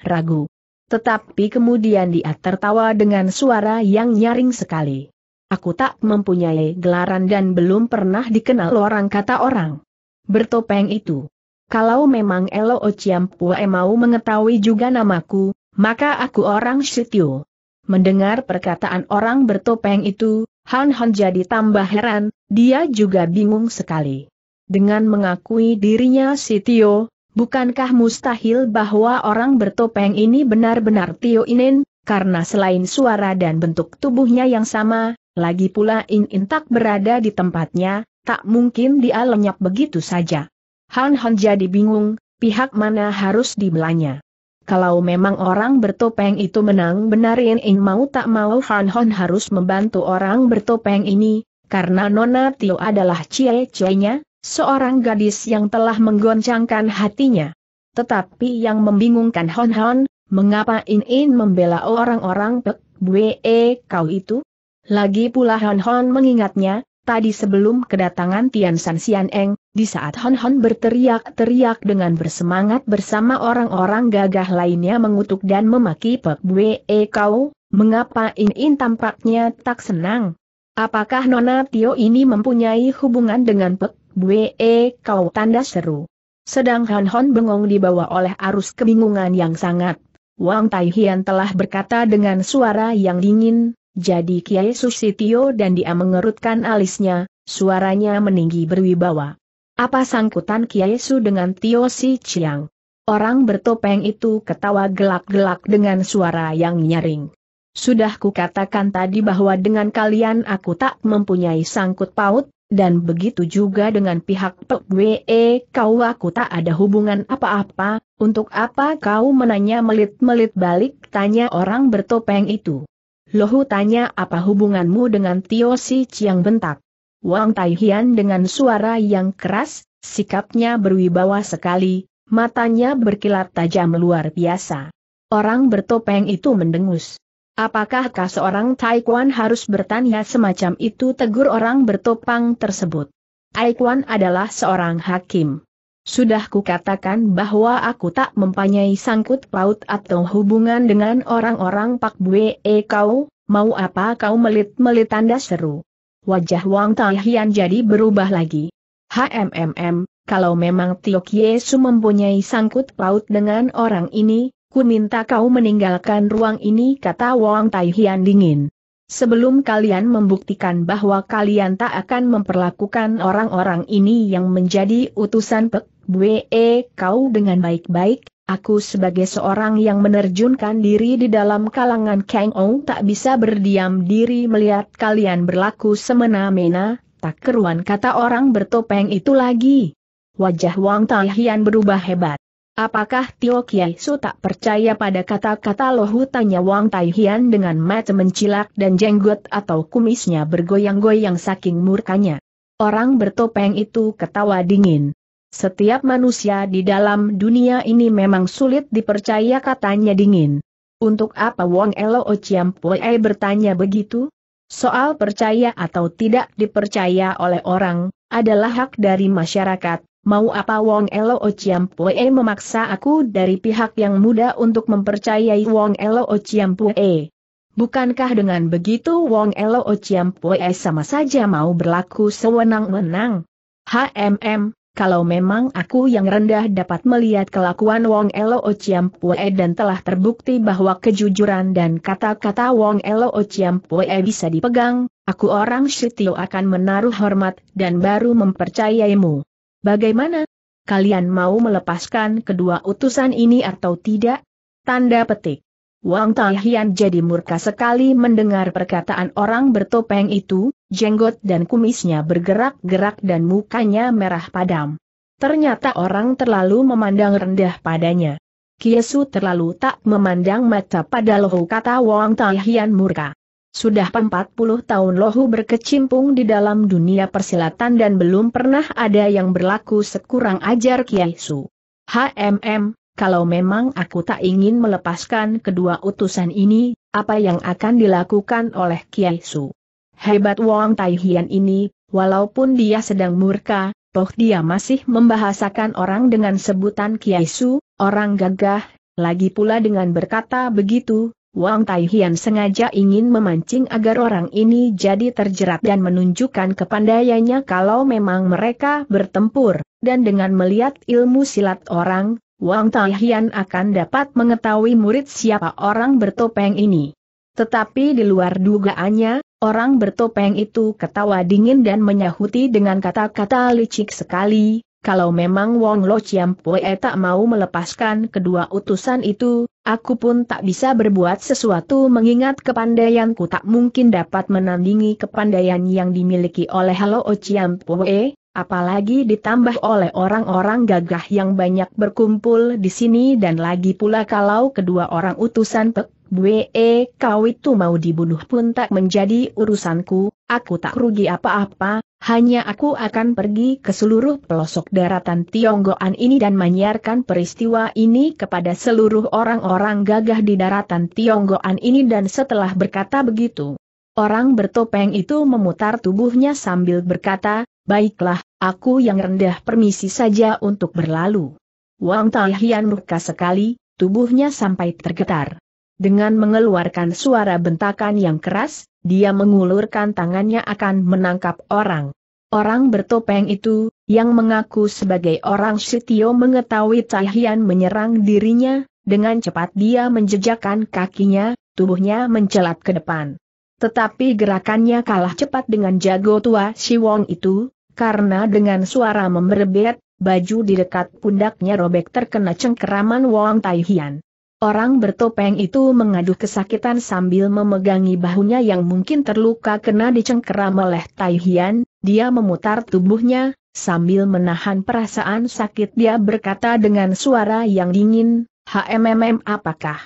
ragu. Tetapi kemudian dia tertawa dengan suara yang nyaring sekali. Aku tak mempunyai gelaran dan belum pernah dikenal orang kata orang bertopeng itu. Kalau memang Elo Ociampue mau mengetahui juga namaku, maka aku orang Sitio. Mendengar perkataan orang bertopeng itu, Han Han jadi tambah heran, dia juga bingung sekali. Dengan mengakui dirinya Sitio, bukankah mustahil bahwa orang bertopeng ini benar-benar Tio Inin, karena selain suara dan bentuk tubuhnya yang sama, lagi pula In In tak berada di tempatnya, tak mungkin dia lenyap begitu saja. Han Han jadi bingung, pihak mana harus dibelanya. Kalau memang orang bertopeng itu menang benar In In mau tak mau Han Han harus membantu orang bertopeng ini, karena Nona Tio adalah cie cie nya, seorang gadis yang telah menggoncangkan hatinya. Tetapi yang membingungkan Han Han, mengapa In In membela orang-orang Pek Bwe kau itu? Lagi pula Hon Hon mengingatnya, tadi sebelum kedatangan Tian San Sian Eng, di saat Hon Hon berteriak-teriak dengan bersemangat bersama orang-orang gagah lainnya mengutuk dan memaki Pek Bwe e Kau, mengapa In In tampaknya tak senang? Apakah Nona Tio ini mempunyai hubungan dengan Pek Bwe e Kau tanda seru? Sedang Hon Hon bengong dibawa oleh arus kebingungan yang sangat. Wang Tai Hian telah berkata dengan suara yang dingin, jadi Kiai Susitio dan dia mengerutkan alisnya, suaranya meninggi berwibawa. Apa sangkutan Kiai Su dengan Tio Si Chiang? Orang bertopeng itu ketawa gelak-gelak dengan suara yang nyaring. Sudah kukatakan tadi bahwa dengan kalian aku tak mempunyai sangkut paut, dan begitu juga dengan pihak Pek kau aku tak ada hubungan apa-apa, untuk apa kau menanya melit-melit balik tanya orang bertopeng itu. Lohu tanya apa hubunganmu dengan Tio Si Chiang bentak. Wang Taihian dengan suara yang keras, sikapnya berwibawa sekali, matanya berkilat tajam luar biasa. Orang bertopeng itu mendengus. Apakah Apakahkah seorang Taekwan harus bertanya semacam itu tegur orang bertopang tersebut? Aikwan adalah seorang hakim. Sudah kukatakan bahwa aku tak mempunyai sangkut paut atau hubungan dengan orang-orang Pak Bue eh, kau, mau apa kau melit-melit tanda seru. Wajah Wang Tai Hian jadi berubah lagi. HMMM, kalau memang Tiok Yesu mempunyai sangkut paut dengan orang ini, ku minta kau meninggalkan ruang ini kata Wang Tai Hian dingin. Sebelum kalian membuktikan bahwa kalian tak akan memperlakukan orang-orang ini yang menjadi utusan Pek Bwe kau dengan baik-baik, aku sebagai seorang yang menerjunkan diri di dalam kalangan Kang Ong tak bisa berdiam diri melihat kalian berlaku semena-mena, tak keruan kata orang bertopeng itu lagi. Wajah Wang Hian berubah hebat. Apakah Tio Kiai Su tak percaya pada kata-kata lohu tanya Wang Taihian dengan mata mencilak dan jenggot atau kumisnya bergoyang-goyang saking murkanya. Orang bertopeng itu ketawa dingin. Setiap manusia di dalam dunia ini memang sulit dipercaya katanya dingin. Untuk apa Wong Elo Pue bertanya begitu? Soal percaya atau tidak dipercaya oleh orang, adalah hak dari masyarakat. Mau apa Wong Elo Pue memaksa aku dari pihak yang muda untuk mempercayai Wong Elo Pue? Bukankah dengan begitu Wong Elo Pue sama saja mau berlaku sewenang-wenang? HMM, kalau memang aku yang rendah dapat melihat kelakuan Wong Elo Pue dan telah terbukti bahwa kejujuran dan kata-kata Wong Elo Pue bisa dipegang, aku orang Shitio akan menaruh hormat dan baru mempercayaimu. Bagaimana? Kalian mau melepaskan kedua utusan ini atau tidak? Tanda petik. Wang Talhian jadi murka sekali mendengar perkataan orang bertopeng itu, jenggot dan kumisnya bergerak-gerak dan mukanya merah padam. Ternyata orang terlalu memandang rendah padanya. Kiesu terlalu tak memandang mata pada lohu kata Wang Talhian murka. Sudah 40 tahun lohu berkecimpung di dalam dunia persilatan dan belum pernah ada yang berlaku sekurang ajar Kiesu. HMM, kalau memang aku tak ingin melepaskan kedua utusan ini, apa yang akan dilakukan oleh Kiai Su? Hebat Wang Tai Hian ini, walaupun dia sedang murka, toh dia masih membahasakan orang dengan sebutan Kiai Su, orang gagah, lagi pula dengan berkata begitu, Wang Tai Hian sengaja ingin memancing agar orang ini jadi terjerat dan menunjukkan kepandaiannya kalau memang mereka bertempur, dan dengan melihat ilmu silat orang, Wang Taihian akan dapat mengetahui murid siapa orang bertopeng ini. Tetapi di luar dugaannya, orang bertopeng itu ketawa dingin dan menyahuti dengan kata-kata licik sekali, kalau memang Wong Lo Chiam Pue tak mau melepaskan kedua utusan itu, aku pun tak bisa berbuat sesuatu mengingat kepandaianku tak mungkin dapat menandingi kepandaian yang dimiliki oleh Lo Chiam Pue, Apalagi ditambah oleh orang-orang gagah yang banyak berkumpul di sini dan lagi pula kalau kedua orang utusan Pek Bwe kau itu mau dibunuh pun tak menjadi urusanku, aku tak rugi apa-apa, hanya aku akan pergi ke seluruh pelosok daratan Tionggoan ini dan menyiarkan peristiwa ini kepada seluruh orang-orang gagah di daratan Tionggoan ini dan setelah berkata begitu. Orang bertopeng itu memutar tubuhnya sambil berkata, Baiklah, aku yang rendah permisi saja untuk berlalu. Wang Taihian murka sekali, tubuhnya sampai tergetar. Dengan mengeluarkan suara bentakan yang keras, dia mengulurkan tangannya akan menangkap orang. Orang bertopeng itu, yang mengaku sebagai orang Sitio mengetahui Taihian menyerang dirinya, dengan cepat dia menjejakkan kakinya, tubuhnya mencelat ke depan. Tetapi gerakannya kalah cepat dengan jago tua si Wong itu, karena dengan suara memberebet, baju di dekat pundaknya robek terkena cengkeraman Wang Taihian. Orang bertopeng itu mengaduh kesakitan sambil memegangi bahunya yang mungkin terluka kena dicengkeram oleh Taihian. dia memutar tubuhnya, sambil menahan perasaan sakit dia berkata dengan suara yang dingin, HMMM apakah?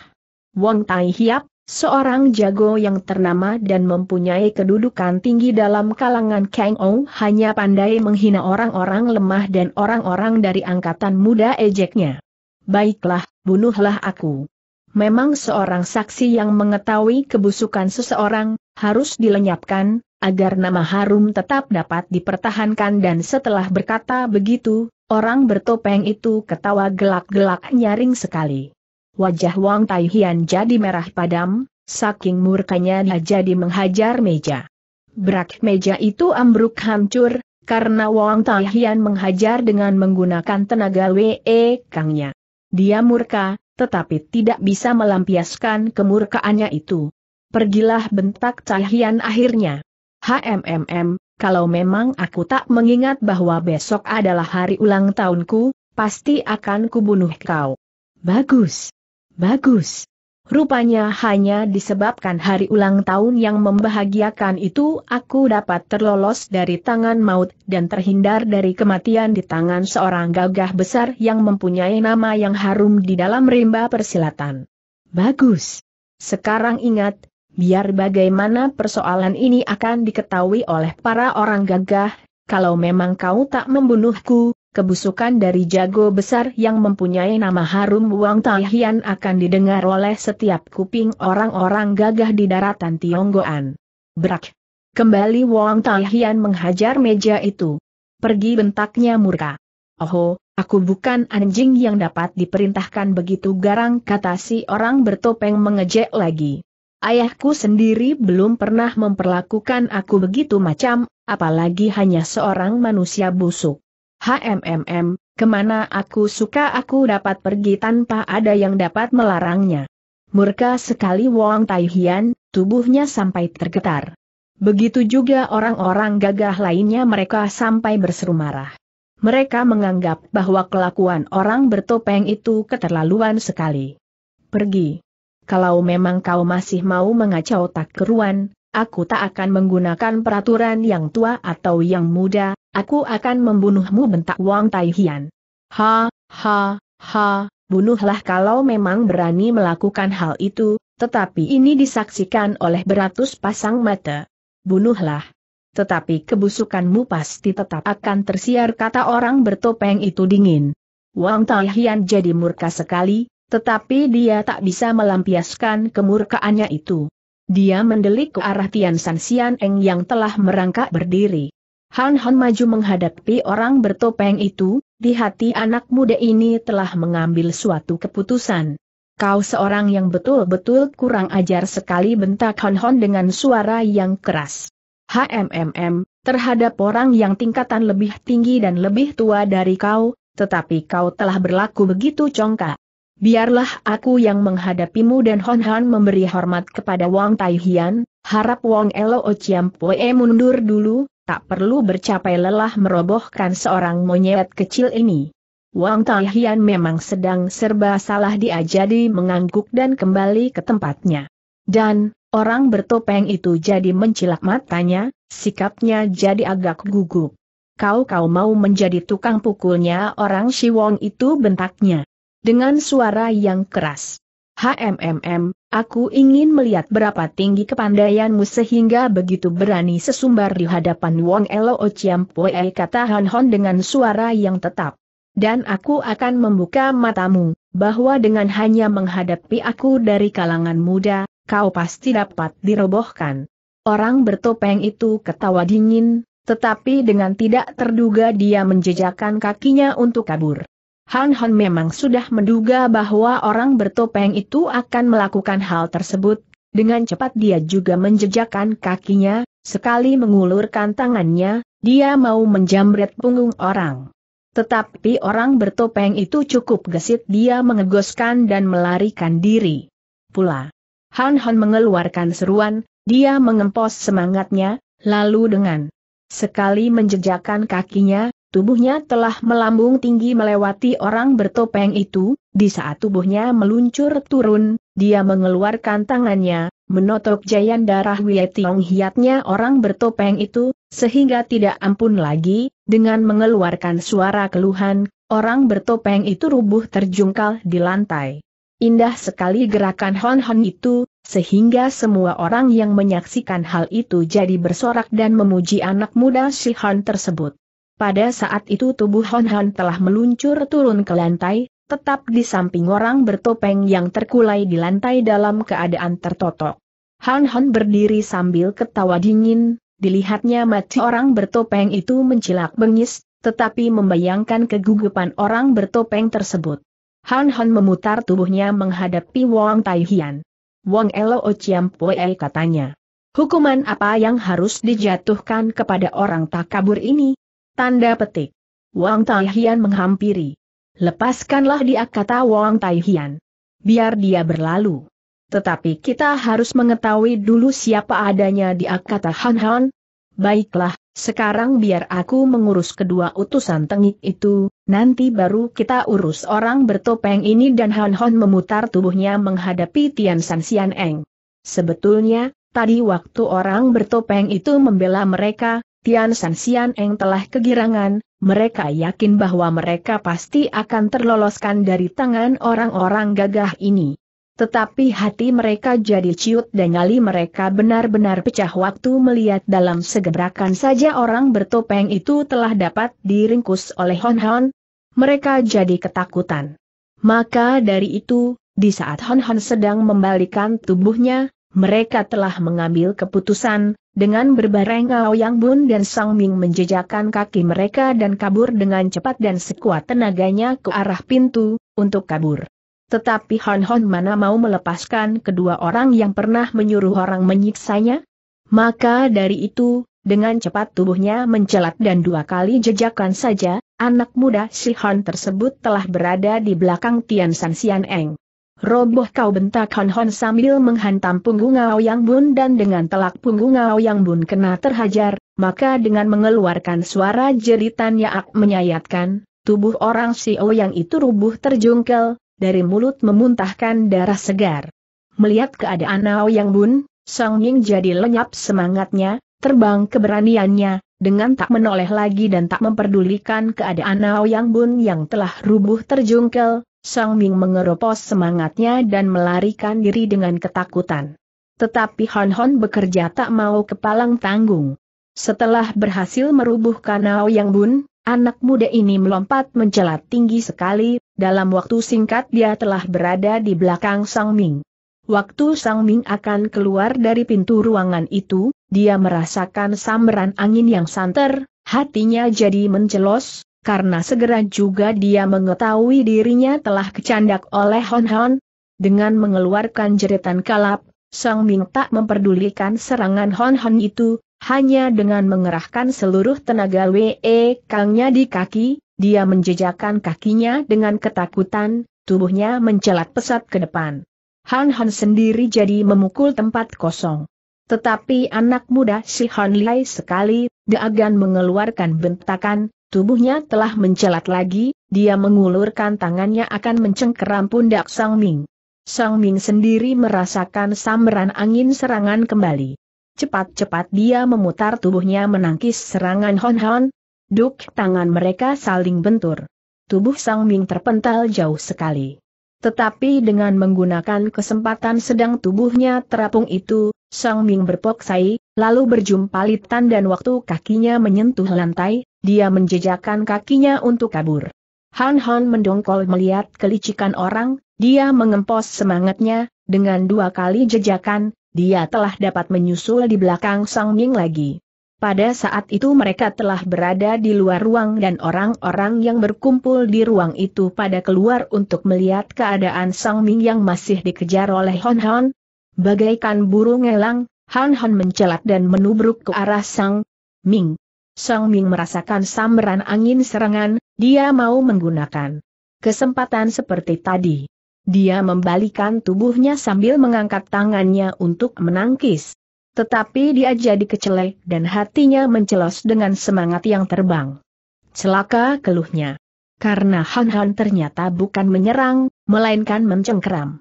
Wang Taihian? Seorang jago yang ternama dan mempunyai kedudukan tinggi dalam kalangan Kang Ou hanya pandai menghina orang-orang lemah dan orang-orang dari angkatan muda ejeknya. Baiklah, bunuhlah aku. Memang seorang saksi yang mengetahui kebusukan seseorang, harus dilenyapkan, agar nama harum tetap dapat dipertahankan dan setelah berkata begitu, orang bertopeng itu ketawa gelak-gelak nyaring sekali. Wajah Wang Tai jadi merah padam, saking murkanya dia jadi menghajar meja. Berak meja itu ambruk hancur, karena Wang Tai menghajar dengan menggunakan tenaga WE Kangnya. Dia murka, tetapi tidak bisa melampiaskan kemurkaannya itu. Pergilah bentak Tai akhirnya. HMMM, kalau memang aku tak mengingat bahwa besok adalah hari ulang tahunku, pasti akan kubunuh kau. Bagus, Bagus. Rupanya hanya disebabkan hari ulang tahun yang membahagiakan itu aku dapat terlolos dari tangan maut dan terhindar dari kematian di tangan seorang gagah besar yang mempunyai nama yang harum di dalam rimba persilatan. Bagus. Sekarang ingat, biar bagaimana persoalan ini akan diketahui oleh para orang gagah, kalau memang kau tak membunuhku, kebusukan dari jago besar yang mempunyai nama harum Wang Taihian akan didengar oleh setiap kuping orang-orang gagah di daratan Tionggoan. Brak! Kembali Wang Taihian menghajar meja itu. Pergi bentaknya murka. Oho, aku bukan anjing yang dapat diperintahkan begitu garang kata si orang bertopeng mengejek lagi. Ayahku sendiri belum pernah memperlakukan aku begitu macam, apalagi hanya seorang manusia busuk. HMMM, kemana aku suka aku dapat pergi tanpa ada yang dapat melarangnya. Murka sekali Wang Taihian, tubuhnya sampai tergetar. Begitu juga orang-orang gagah lainnya mereka sampai berseru marah. Mereka menganggap bahwa kelakuan orang bertopeng itu keterlaluan sekali. Pergi. Kalau memang kau masih mau mengacau tak keruan, aku tak akan menggunakan peraturan yang tua atau yang muda, Aku akan membunuhmu bentak Wang Tai Hian. Ha, ha, ha, bunuhlah kalau memang berani melakukan hal itu, tetapi ini disaksikan oleh beratus pasang mata. Bunuhlah. Tetapi kebusukanmu pasti tetap akan tersiar kata orang bertopeng itu dingin. Wang Tai jadi murka sekali, tetapi dia tak bisa melampiaskan kemurkaannya itu. Dia mendelik ke arah Tian San Sian Eng yang telah merangkak berdiri. Han Han maju menghadapi orang bertopeng itu, di hati anak muda ini telah mengambil suatu keputusan. Kau seorang yang betul-betul kurang ajar sekali bentak Han Han dengan suara yang keras. HMMM, terhadap orang yang tingkatan lebih tinggi dan lebih tua dari kau, tetapi kau telah berlaku begitu congkak. Biarlah aku yang menghadapimu dan Hon Han memberi hormat kepada Wang Tai harap Wang Elo Chiam Pue mundur dulu, tak perlu bercapai lelah merobohkan seorang monyet kecil ini. Wang Taihian memang sedang serba salah dia jadi mengangguk dan kembali ke tempatnya. Dan, orang bertopeng itu jadi mencilak matanya, sikapnya jadi agak gugup. Kau-kau mau menjadi tukang pukulnya orang Shi Wong itu bentaknya. Dengan suara yang keras. HMMM, Aku ingin melihat berapa tinggi kepandaianmu sehingga begitu berani sesumbar di hadapan Wong Elo Chiampoe kata Han Hon dengan suara yang tetap. Dan aku akan membuka matamu, bahwa dengan hanya menghadapi aku dari kalangan muda, kau pasti dapat dirobohkan. Orang bertopeng itu ketawa dingin, tetapi dengan tidak terduga dia menjejakkan kakinya untuk kabur. Han Han memang sudah menduga bahwa orang bertopeng itu akan melakukan hal tersebut, dengan cepat dia juga menjejakkan kakinya, sekali mengulurkan tangannya, dia mau menjamret punggung orang. Tetapi orang bertopeng itu cukup gesit dia mengegoskan dan melarikan diri. Pula, Han Han mengeluarkan seruan, dia mengempos semangatnya, lalu dengan sekali menjejakkan kakinya, Tubuhnya telah melambung tinggi melewati orang bertopeng itu, di saat tubuhnya meluncur turun, dia mengeluarkan tangannya, menotok jayan darah Wietiong hiatnya orang bertopeng itu, sehingga tidak ampun lagi, dengan mengeluarkan suara keluhan, orang bertopeng itu rubuh terjungkal di lantai. Indah sekali gerakan Hon Hon itu, sehingga semua orang yang menyaksikan hal itu jadi bersorak dan memuji anak muda si Hon tersebut. Pada saat itu tubuh Hon Han telah meluncur turun ke lantai, tetap di samping orang bertopeng yang terkulai di lantai dalam keadaan tertotok. Han Han berdiri sambil ketawa dingin, dilihatnya mati orang bertopeng itu mencilak bengis, tetapi membayangkan kegugupan orang bertopeng tersebut. Han Han memutar tubuhnya menghadapi Wang Tai Hian. Wang Elo Chiam Poe katanya. Hukuman apa yang harus dijatuhkan kepada orang takabur ini? Tanda petik. Wang Taihian menghampiri. Lepaskanlah dia kata Wang Taihian. Biar dia berlalu. Tetapi kita harus mengetahui dulu siapa adanya di kata Han Han. Baiklah, sekarang biar aku mengurus kedua utusan tengik itu, nanti baru kita urus orang bertopeng ini dan Han Han memutar tubuhnya menghadapi Tian San Xian Eng. Sebetulnya, tadi waktu orang bertopeng itu membela mereka, Tian San yang Eng telah kegirangan, mereka yakin bahwa mereka pasti akan terloloskan dari tangan orang-orang gagah ini. Tetapi hati mereka jadi ciut dan nyali mereka benar-benar pecah waktu melihat dalam segebrakan saja orang bertopeng itu telah dapat diringkus oleh Hon Hon. Mereka jadi ketakutan. Maka dari itu, di saat Hon Hon sedang membalikan tubuhnya, mereka telah mengambil keputusan, dengan berbareng Aoyang Bun dan Sang Ming menjejakkan kaki mereka dan kabur dengan cepat dan sekuat tenaganya ke arah pintu, untuk kabur. Tetapi Hon Hon mana mau melepaskan kedua orang yang pernah menyuruh orang menyiksanya? Maka dari itu, dengan cepat tubuhnya mencelat dan dua kali jejakan saja, anak muda si Hon tersebut telah berada di belakang Tian San Sian Eng. Roboh kau bentak Hon Hon sambil menghantam punggung Aoyang Bun dan dengan telak punggung Aoyang Bun kena terhajar, maka dengan mengeluarkan suara jeritan yaak menyayatkan, tubuh orang si oh yang itu rubuh terjungkel, dari mulut memuntahkan darah segar. Melihat keadaan Aoyang Bun, Song Ying jadi lenyap semangatnya, terbang keberaniannya, dengan tak menoleh lagi dan tak memperdulikan keadaan Aoyang Bun yang telah rubuh terjungkel, Sang Ming mengeropos semangatnya dan melarikan diri dengan ketakutan. Tetapi Hon Hon bekerja tak mau kepalang tanggung. Setelah berhasil merubuhkan Ao Yang Bun, anak muda ini melompat menjelat tinggi sekali, dalam waktu singkat dia telah berada di belakang Sang Ming. Waktu Sang Ming akan keluar dari pintu ruangan itu, dia merasakan sambaran angin yang santer, hatinya jadi mencelos, karena segera juga dia mengetahui dirinya telah kecandak oleh Hon Hon. Dengan mengeluarkan jeritan kalap, Song Ming tak memperdulikan serangan Hon Hon itu, hanya dengan mengerahkan seluruh tenaga Wee Kangnya di kaki, dia menjejakkan kakinya dengan ketakutan, tubuhnya mencelat pesat ke depan. Hon Hon sendiri jadi memukul tempat kosong. Tetapi anak muda si Hon Lai sekali, Deagan mengeluarkan bentakan, Tubuhnya telah mencelat lagi, dia mengulurkan tangannya akan mencengkeram pundak Sang Ming. Sang Ming sendiri merasakan sambaran angin serangan kembali. Cepat-cepat dia memutar tubuhnya menangkis serangan Hon Hon. Duk tangan mereka saling bentur. Tubuh Sang Ming terpental jauh sekali. Tetapi dengan menggunakan kesempatan sedang tubuhnya terapung itu, Sang Ming berpoksai, lalu berjumpa litan dan waktu kakinya menyentuh lantai, dia menjejakkan kakinya untuk kabur. Han Han mendongkol melihat kelicikan orang, dia mengempos semangatnya, dengan dua kali jejakan, dia telah dapat menyusul di belakang Sang Ming lagi. Pada saat itu mereka telah berada di luar ruang dan orang-orang yang berkumpul di ruang itu pada keluar untuk melihat keadaan Sang Ming yang masih dikejar oleh Han Han. Bagaikan burung elang, Han Han mencelat dan menubruk ke arah Sang Ming. Sang Ming merasakan sambaran angin serangan, dia mau menggunakan kesempatan seperti tadi. Dia membalikan tubuhnya sambil mengangkat tangannya untuk menangkis. Tetapi dia jadi kecelek dan hatinya mencelos dengan semangat yang terbang. Celaka keluhnya. Karena Han Han ternyata bukan menyerang, melainkan mencengkeram.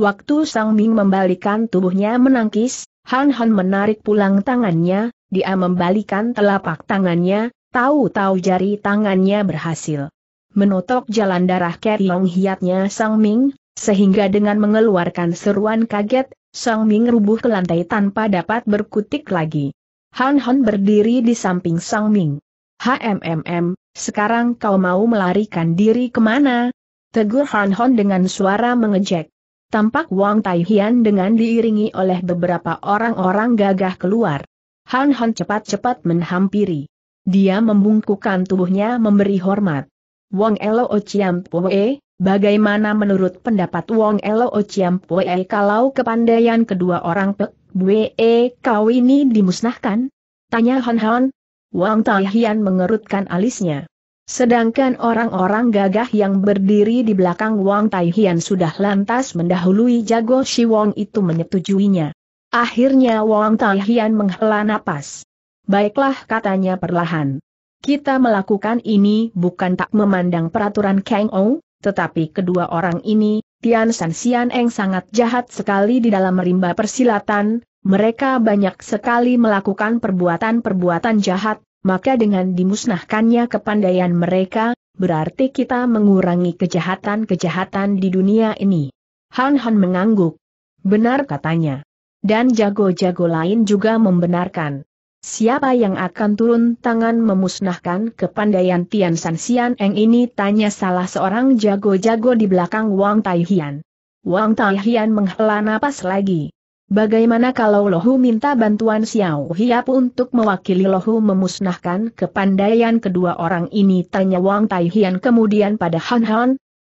Waktu Sang Ming membalikan tubuhnya menangkis, Han Han menarik pulang tangannya, dia membalikan telapak tangannya, tahu-tahu jari tangannya berhasil menotok jalan darah Long Hiatnya Sang Ming, sehingga dengan mengeluarkan seruan kaget, Sang Ming rubuh ke lantai tanpa dapat berkutik lagi. Han Han berdiri di samping Sang Ming. HMMM, sekarang kau mau melarikan diri kemana? Tegur Han Han dengan suara mengejek tampak Wang Tai Hian dengan diiringi oleh beberapa orang-orang gagah keluar. Han Han cepat-cepat menghampiri. Dia membungkukkan tubuhnya memberi hormat. Wang Elo Chiam Poe, bagaimana menurut pendapat Wang Elo Chiam Poe kalau kepandaian kedua orang Pek Bwe Kau ini dimusnahkan? Tanya Han Han. Wang Tai Hian mengerutkan alisnya. Sedangkan orang-orang gagah yang berdiri di belakang Wang Taihian sudah lantas mendahului jago Shi Wong itu menyetujuinya. Akhirnya Wang Taihian menghela napas. Baiklah katanya perlahan. Kita melakukan ini bukan tak memandang peraturan Kang Ou, tetapi kedua orang ini, Tian San Xian Eng sangat jahat sekali di dalam rimba persilatan, mereka banyak sekali melakukan perbuatan-perbuatan jahat, maka dengan dimusnahkannya kepandaian mereka, berarti kita mengurangi kejahatan-kejahatan di dunia ini. Han Han mengangguk. Benar katanya. Dan jago-jago lain juga membenarkan. Siapa yang akan turun tangan memusnahkan kepandaian Tian San Xian Eng ini tanya salah seorang jago-jago di belakang Wang Tai Wang Tai menghela napas lagi. Bagaimana kalau Lohu minta bantuan Xiao Hiap untuk mewakili Lohu memusnahkan kepandaian kedua orang ini tanya Wang Taihian kemudian pada Han Han?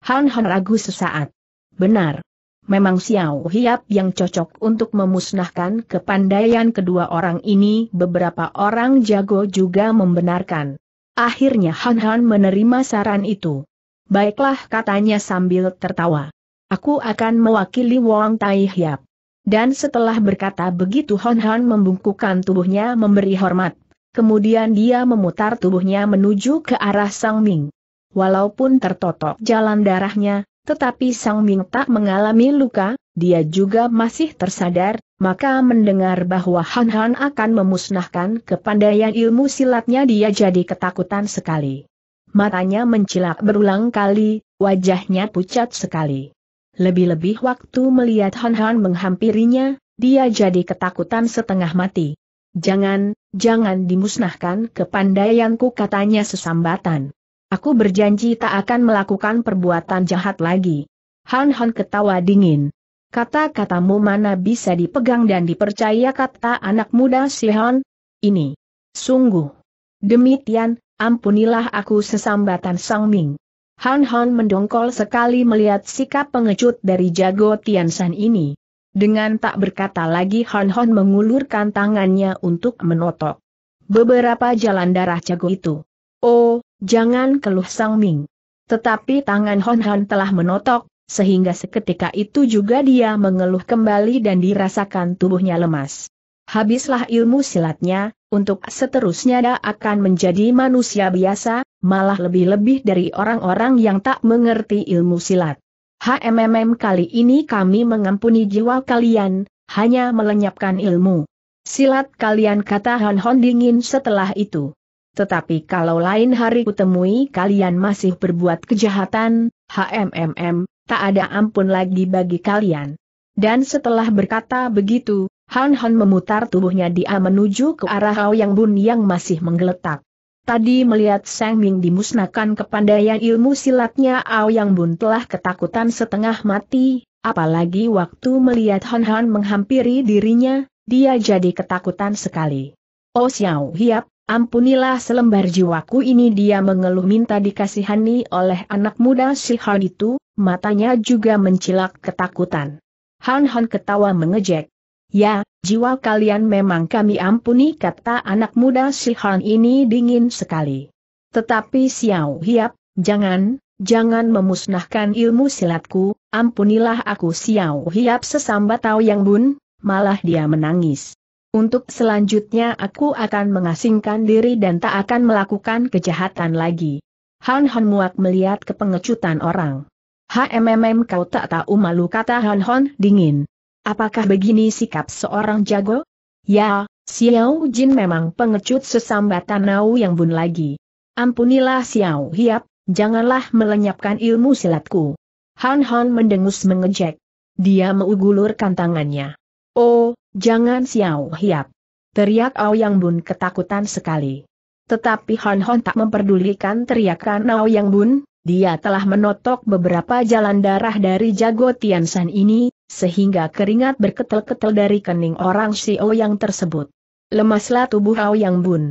Han Han ragu sesaat. Benar. Memang Xiao Hiap yang cocok untuk memusnahkan kepandaian kedua orang ini beberapa orang jago juga membenarkan. Akhirnya Han Han menerima saran itu. Baiklah katanya sambil tertawa. Aku akan mewakili Wang Tai Hiap. Dan setelah berkata begitu Hon Hon membungkukkan tubuhnya memberi hormat. Kemudian dia memutar tubuhnya menuju ke arah Sang Ming. Walaupun tertotok jalan darahnya, tetapi Sang Ming tak mengalami luka, dia juga masih tersadar, maka mendengar bahwa Han Han akan memusnahkan kepandaian ilmu silatnya dia jadi ketakutan sekali. Matanya mencilak berulang kali, wajahnya pucat sekali. Lebih-lebih waktu melihat Han Han menghampirinya, dia jadi ketakutan setengah mati. Jangan, jangan dimusnahkan kepandaianku katanya sesambatan. Aku berjanji tak akan melakukan perbuatan jahat lagi. Han Han ketawa dingin. Kata-katamu mana bisa dipegang dan dipercaya kata anak muda si Han? Ini. Sungguh. Demikian, ampunilah aku sesambatan Sang Ming. Han Han mendongkol sekali melihat sikap pengecut dari jago Tiansan ini. Dengan tak berkata lagi Han Han mengulurkan tangannya untuk menotok. Beberapa jalan darah jago itu. Oh, jangan keluh Sang Ming. Tetapi tangan Han Han telah menotok, sehingga seketika itu juga dia mengeluh kembali dan dirasakan tubuhnya lemas. Habislah ilmu silatnya, untuk seterusnya dia akan menjadi manusia biasa, malah lebih-lebih dari orang-orang yang tak mengerti ilmu silat. HMMM kali ini kami mengampuni jiwa kalian, hanya melenyapkan ilmu. Silat kalian kata Han Hon dingin setelah itu. Tetapi kalau lain hari kutemui kalian masih berbuat kejahatan, HMMM, tak ada ampun lagi bagi kalian. Dan setelah berkata begitu, Han Han memutar tubuhnya dia menuju ke arah Hao Yang Bun yang masih menggeletak. Tadi melihat Sang Ming dimusnahkan kepandaian ilmu silatnya Yang Bun telah ketakutan setengah mati, apalagi waktu melihat Han Han menghampiri dirinya, dia jadi ketakutan sekali. Oh Xiao Hiap, ampunilah selembar jiwaku ini dia mengeluh minta dikasihani oleh anak muda si Han itu, matanya juga mencilak ketakutan. Han Han ketawa mengejek. Ya, Jiwa kalian memang kami ampuni kata anak muda si ini dingin sekali. Tetapi Xiao Hiap, jangan, jangan memusnahkan ilmu silatku, ampunilah aku Xiao Hiap sesamba tau Yang Bun, malah dia menangis. Untuk selanjutnya aku akan mengasingkan diri dan tak akan melakukan kejahatan lagi. Han Han muak melihat kepengecutan orang. HMMM kau tak tahu malu kata Han Han dingin. Apakah begini sikap seorang jago? Ya, Xiao Jin memang pengecut sesambatan tanau yang bun lagi. Ampunilah Xiao Hiap, janganlah melenyapkan ilmu silatku. Han Han mendengus mengejek. Dia mengulurkan tangannya. Oh, jangan Xiao Hiap. Teriak Ao Yang Bun ketakutan sekali. Tetapi Han Han tak memperdulikan teriakan Ao Yang Bun, dia telah menotok beberapa jalan darah dari jago Tian Tiansan ini, sehingga keringat berketel-ketel dari kening orang Xiao yang tersebut. Lemaslah tubuh Yang Bun.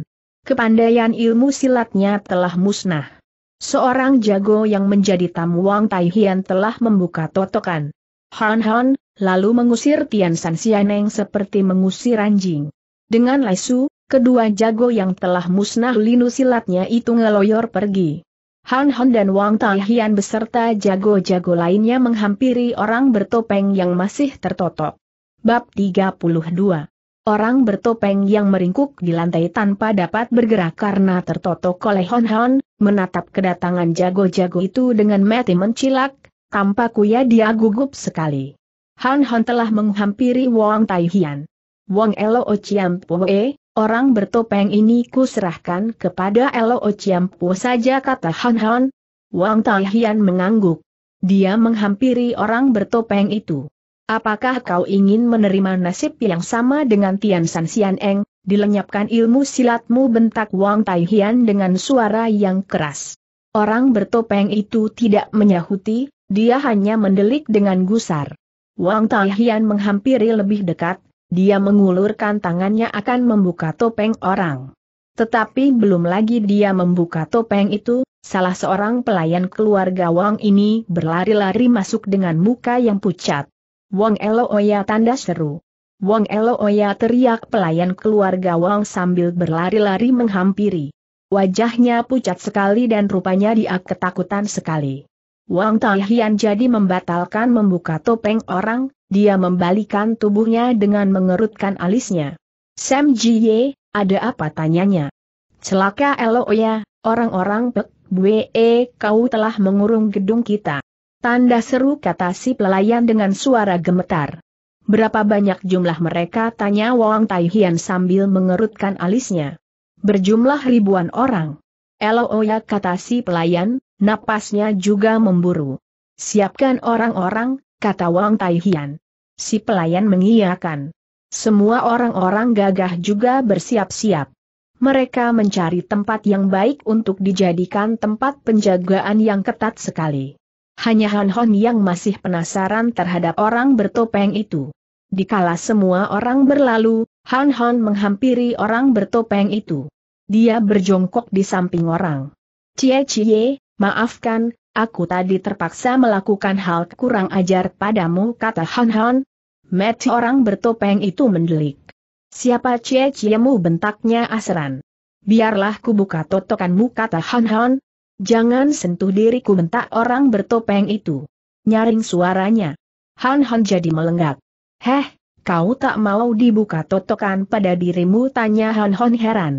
Kepandaian ilmu silatnya telah musnah. Seorang jago yang menjadi tamu Wang Taihian telah membuka totokan. Han Han, lalu mengusir Tian San Xianeng seperti mengusir anjing. Dengan lesu, kedua jago yang telah musnah linu silatnya itu ngeloyor pergi. Han Hon dan Wang Tai Hian beserta jago-jago lainnya menghampiri orang bertopeng yang masih tertotok. Bab 32 Orang bertopeng yang meringkuk di lantai tanpa dapat bergerak karena tertotok oleh Hon Hon, menatap kedatangan jago-jago itu dengan mati mencilak, tampak kuya dia gugup sekali. Han Hon telah menghampiri Wang Tai Hian. Wang Elo Chiam Poe, Orang bertopeng ini kuserahkan kepada Elo Ociampu saja kata Han Han. Wang Tai Hian mengangguk. Dia menghampiri orang bertopeng itu. Apakah kau ingin menerima nasib yang sama dengan Tian San Xian Eng, dilenyapkan ilmu silatmu bentak Wang Tai Hian dengan suara yang keras. Orang bertopeng itu tidak menyahuti, dia hanya mendelik dengan gusar. Wang Tai Hian menghampiri lebih dekat, dia mengulurkan tangannya akan membuka topeng orang. Tetapi belum lagi dia membuka topeng itu, salah seorang pelayan keluarga Wang ini berlari-lari masuk dengan muka yang pucat. Wang Oya tanda seru. Wang Oya teriak pelayan keluarga Wang sambil berlari-lari menghampiri. Wajahnya pucat sekali dan rupanya dia ketakutan sekali. Wang Taihian jadi membatalkan membuka topeng orang, dia membalikan tubuhnya dengan mengerutkan alisnya. Sam Jiye, ada apa tanyanya? Celaka elo ya, orang-orang Pek Bwe, kau telah mengurung gedung kita. Tanda seru kata si pelayan dengan suara gemetar. Berapa banyak jumlah mereka tanya Wang Taihian sambil mengerutkan alisnya. Berjumlah ribuan orang. Elo Oya kata si pelayan, Napasnya juga memburu. Siapkan orang-orang, kata Wang Taihian. Si pelayan mengiyakan. Semua orang-orang gagah juga bersiap-siap. Mereka mencari tempat yang baik untuk dijadikan tempat penjagaan yang ketat sekali. Hanya Han Hon yang masih penasaran terhadap orang bertopeng itu. Dikala semua orang berlalu, Han Hon menghampiri orang bertopeng itu. Dia berjongkok di samping orang. Cie Cie, Maafkan, aku tadi terpaksa melakukan hal kurang ajar padamu kata Han Han. Met orang bertopeng itu mendelik. Siapa cie ciemu bentaknya asran. Biarlah ku buka totokanmu kata Han Han. Jangan sentuh diriku bentak orang bertopeng itu. Nyaring suaranya. Han Han jadi melenggak. Heh, kau tak mau dibuka totokan pada dirimu tanya Han Han heran.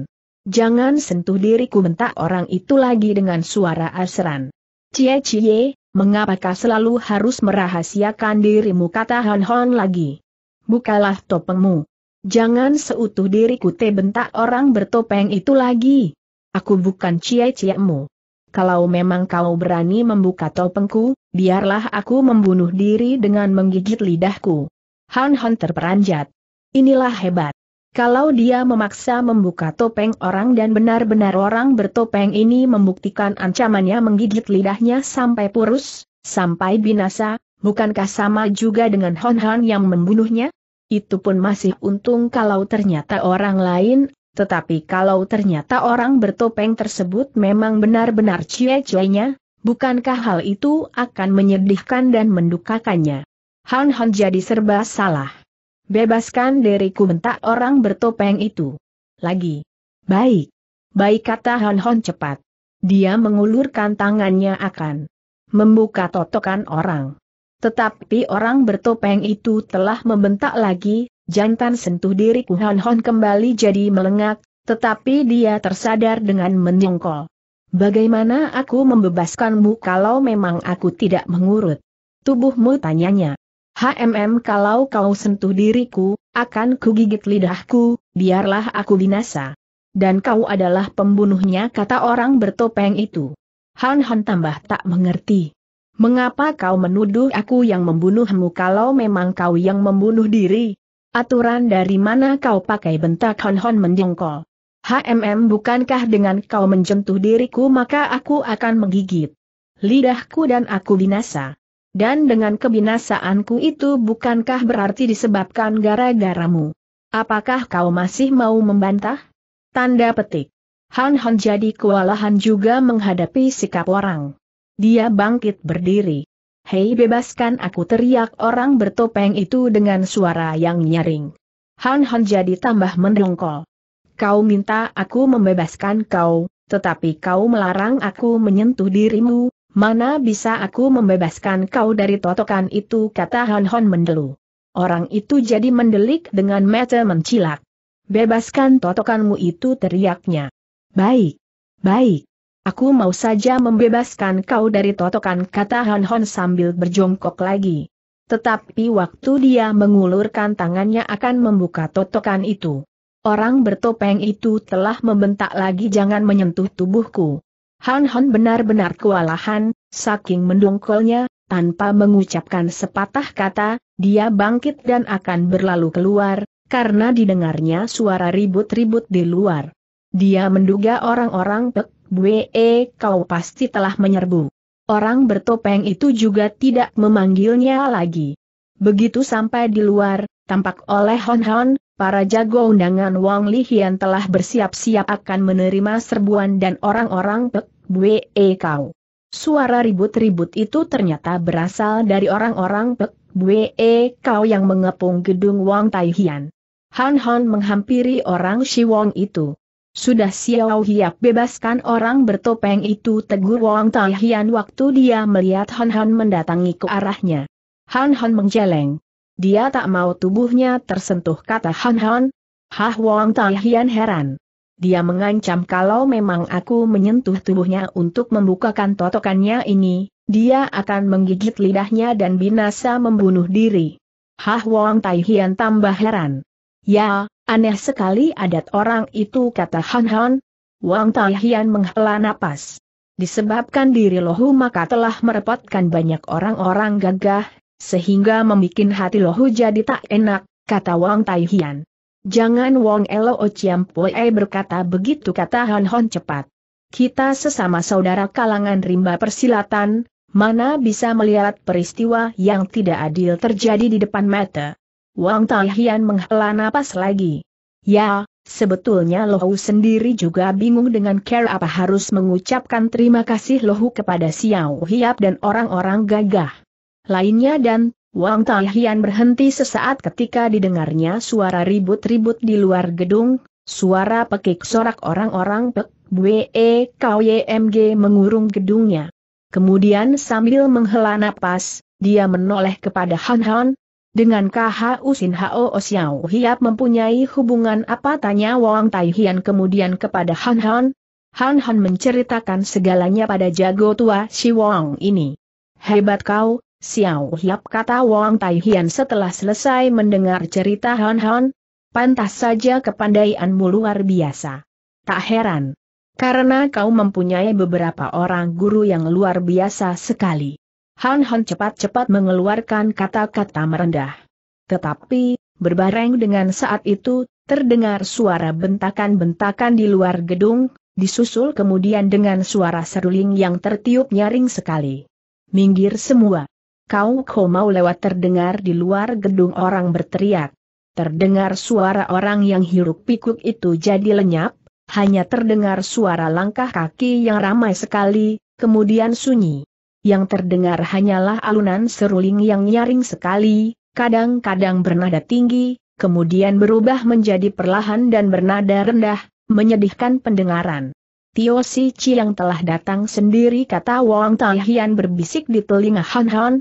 Jangan sentuh diriku bentak orang itu lagi dengan suara asran. Cie cie, mengapakah selalu harus merahasiakan dirimu kata Han Hon lagi. Bukalah topengmu. Jangan seutuh diriku te bentak orang bertopeng itu lagi. Aku bukan cie mu. Kalau memang kau berani membuka topengku, biarlah aku membunuh diri dengan menggigit lidahku. Han Han terperanjat. Inilah hebat. Kalau dia memaksa membuka topeng orang dan benar-benar orang bertopeng ini membuktikan ancamannya menggigit lidahnya sampai purus, sampai binasa, bukankah sama juga dengan Hon Han yang membunuhnya? Itu pun masih untung kalau ternyata orang lain, tetapi kalau ternyata orang bertopeng tersebut memang benar-benar cie-cienya, bukankah hal itu akan menyedihkan dan mendukakannya? Han Han jadi serba salah. Bebaskan diriku bentak orang bertopeng itu. Lagi. Baik. Baik kata Hon Hon cepat. Dia mengulurkan tangannya akan membuka totokan orang. Tetapi orang bertopeng itu telah membentak lagi, jantan sentuh diriku Hon Hon kembali jadi melengak, tetapi dia tersadar dengan menyongkol. Bagaimana aku membebaskanmu kalau memang aku tidak mengurut? Tubuhmu tanyanya. HMM kalau kau sentuh diriku, akan kugigit lidahku, biarlah aku binasa. Dan kau adalah pembunuhnya kata orang bertopeng itu. Han Han tambah tak mengerti. Mengapa kau menuduh aku yang membunuhmu kalau memang kau yang membunuh diri? Aturan dari mana kau pakai bentak Han Han mendengkol? HMM bukankah dengan kau menjentuh diriku maka aku akan menggigit lidahku dan aku binasa. Dan dengan kebinasaanku itu bukankah berarti disebabkan gara-garamu? Apakah kau masih mau membantah? Tanda petik. Han Han jadi kewalahan juga menghadapi sikap orang. Dia bangkit berdiri. Hei bebaskan aku teriak orang bertopeng itu dengan suara yang nyaring. Han Han jadi tambah mendongkol. Kau minta aku membebaskan kau, tetapi kau melarang aku menyentuh dirimu, Mana bisa aku membebaskan kau dari totokan itu kata Hon Hon mendelu. Orang itu jadi mendelik dengan mata mencilak. Bebaskan totokanmu itu teriaknya. Baik. Baik. Aku mau saja membebaskan kau dari totokan kata Hon Hon sambil berjongkok lagi. Tetapi waktu dia mengulurkan tangannya akan membuka totokan itu. Orang bertopeng itu telah membentak lagi jangan menyentuh tubuhku. Han Han benar-benar kewalahan, saking mendongkolnya, tanpa mengucapkan sepatah kata, dia bangkit dan akan berlalu keluar, karena didengarnya suara ribut-ribut di luar. Dia menduga orang-orang Pek Bwe kau pasti telah menyerbu. Orang bertopeng itu juga tidak memanggilnya lagi. Begitu sampai di luar, tampak oleh Hon Hon, para jago undangan Wang Li Lihian telah bersiap-siap akan menerima serbuan dan orang-orang Pek Bue e Kau. Suara ribut-ribut itu ternyata berasal dari orang-orang Pek Bue e Kau yang mengepung gedung Wang Taihian. Han Han menghampiri orang Shi Wong itu. Sudah Xiao Hiap bebaskan orang bertopeng itu tegur Wang Taihian waktu dia melihat Han Han mendatangi ke arahnya. Han Han menjeleng. Dia tak mau tubuhnya tersentuh kata Han Han. Hah Wang Tai Hian heran. Dia mengancam kalau memang aku menyentuh tubuhnya untuk membukakan totokannya ini, dia akan menggigit lidahnya dan binasa membunuh diri. Hah Wang Tai Hian tambah heran. Ya, aneh sekali adat orang itu kata Han Han. Wang Tai Hian menghela napas. Disebabkan diri lohu maka telah merepotkan banyak orang-orang gagah, sehingga membuat hati Lohu jadi tak enak, kata Wang Tai Jangan Wong Elo Chiam Pue berkata begitu kata Han Hon cepat. Kita sesama saudara kalangan rimba persilatan, mana bisa melihat peristiwa yang tidak adil terjadi di depan mata. Wang Tai menghela napas lagi. Ya, sebetulnya Lohu sendiri juga bingung dengan care apa harus mengucapkan terima kasih Lohu kepada Xiao Hiap dan orang-orang gagah lainnya dan Wang Taihian berhenti sesaat ketika didengarnya suara ribut-ribut di luar gedung, suara pekik sorak orang-orang Pek Bwe KYMG mengurung gedungnya. Kemudian sambil menghela napas, dia menoleh kepada Han Han, dengan KHU Sin Hao Xiao Hiap mempunyai hubungan apa tanya Wang Taihian kemudian kepada Han Han. Han Han menceritakan segalanya pada jago tua si Wang ini. Hebat kau, Xiao Hiap kata Wang Tai setelah selesai mendengar cerita Han Han, pantas saja kepandaianmu luar biasa. Tak heran. Karena kau mempunyai beberapa orang guru yang luar biasa sekali. Han Han cepat-cepat mengeluarkan kata-kata merendah. Tetapi, berbareng dengan saat itu, terdengar suara bentakan-bentakan di luar gedung, disusul kemudian dengan suara seruling yang tertiup nyaring sekali. Minggir semua. Kau kau mau lewat terdengar di luar gedung orang berteriak. Terdengar suara orang yang hiruk pikuk itu jadi lenyap, hanya terdengar suara langkah kaki yang ramai sekali, kemudian sunyi. Yang terdengar hanyalah alunan seruling yang nyaring sekali, kadang-kadang bernada tinggi, kemudian berubah menjadi perlahan dan bernada rendah, menyedihkan pendengaran. Tio Si Chi yang telah datang sendiri kata Wang Taihian berbisik di telinga Han Han,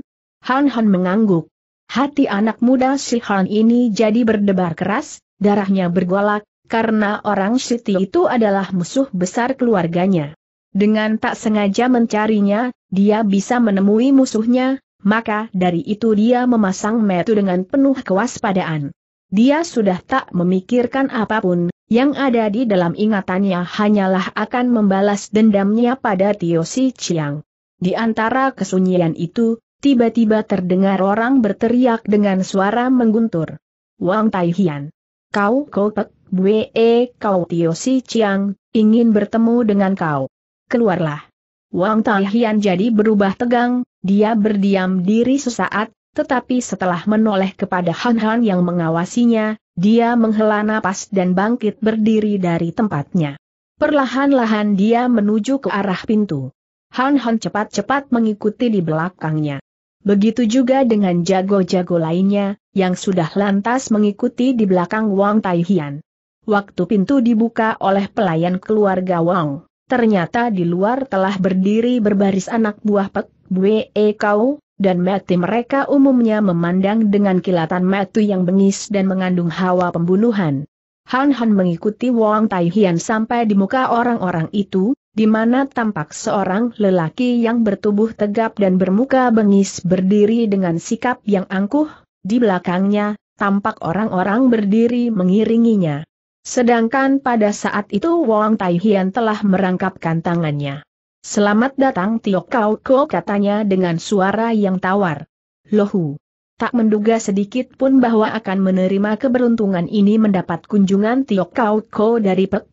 Han Han mengangguk. Hati anak muda si Han ini jadi berdebar keras, darahnya bergolak, karena orang Siti itu adalah musuh besar keluarganya. Dengan tak sengaja mencarinya, dia bisa menemui musuhnya, maka dari itu dia memasang metu dengan penuh kewaspadaan. Dia sudah tak memikirkan apapun, yang ada di dalam ingatannya hanyalah akan membalas dendamnya pada Tio Si Chiang. Di antara kesunyian itu, Tiba-tiba terdengar orang berteriak dengan suara mengguntur. Wang Taihian. Kau kopek, bue e, kau Tio Si Chiang, ingin bertemu dengan kau. Keluarlah. Wang Taihian jadi berubah tegang, dia berdiam diri sesaat, tetapi setelah menoleh kepada Han Han yang mengawasinya, dia menghela napas dan bangkit berdiri dari tempatnya. Perlahan-lahan dia menuju ke arah pintu. Han Han cepat-cepat mengikuti di belakangnya. Begitu juga dengan jago-jago lainnya, yang sudah lantas mengikuti di belakang Wang Taihian. Waktu pintu dibuka oleh pelayan keluarga Wang, ternyata di luar telah berdiri berbaris anak buah Pek, Bwe e Kau, dan mati mereka umumnya memandang dengan kilatan mati yang bengis dan mengandung hawa pembunuhan. Han Han mengikuti Wang Taihian sampai di muka orang-orang itu, di mana tampak seorang lelaki yang bertubuh tegap dan bermuka bengis berdiri dengan sikap yang angkuh, di belakangnya, tampak orang-orang berdiri mengiringinya. Sedangkan pada saat itu Wang Tai Hian telah merangkapkan tangannya. Selamat datang Tio Kau Ko katanya dengan suara yang tawar. Lohu tak menduga sedikit pun bahwa akan menerima keberuntungan ini mendapat kunjungan Tio Kau Ko dari Pek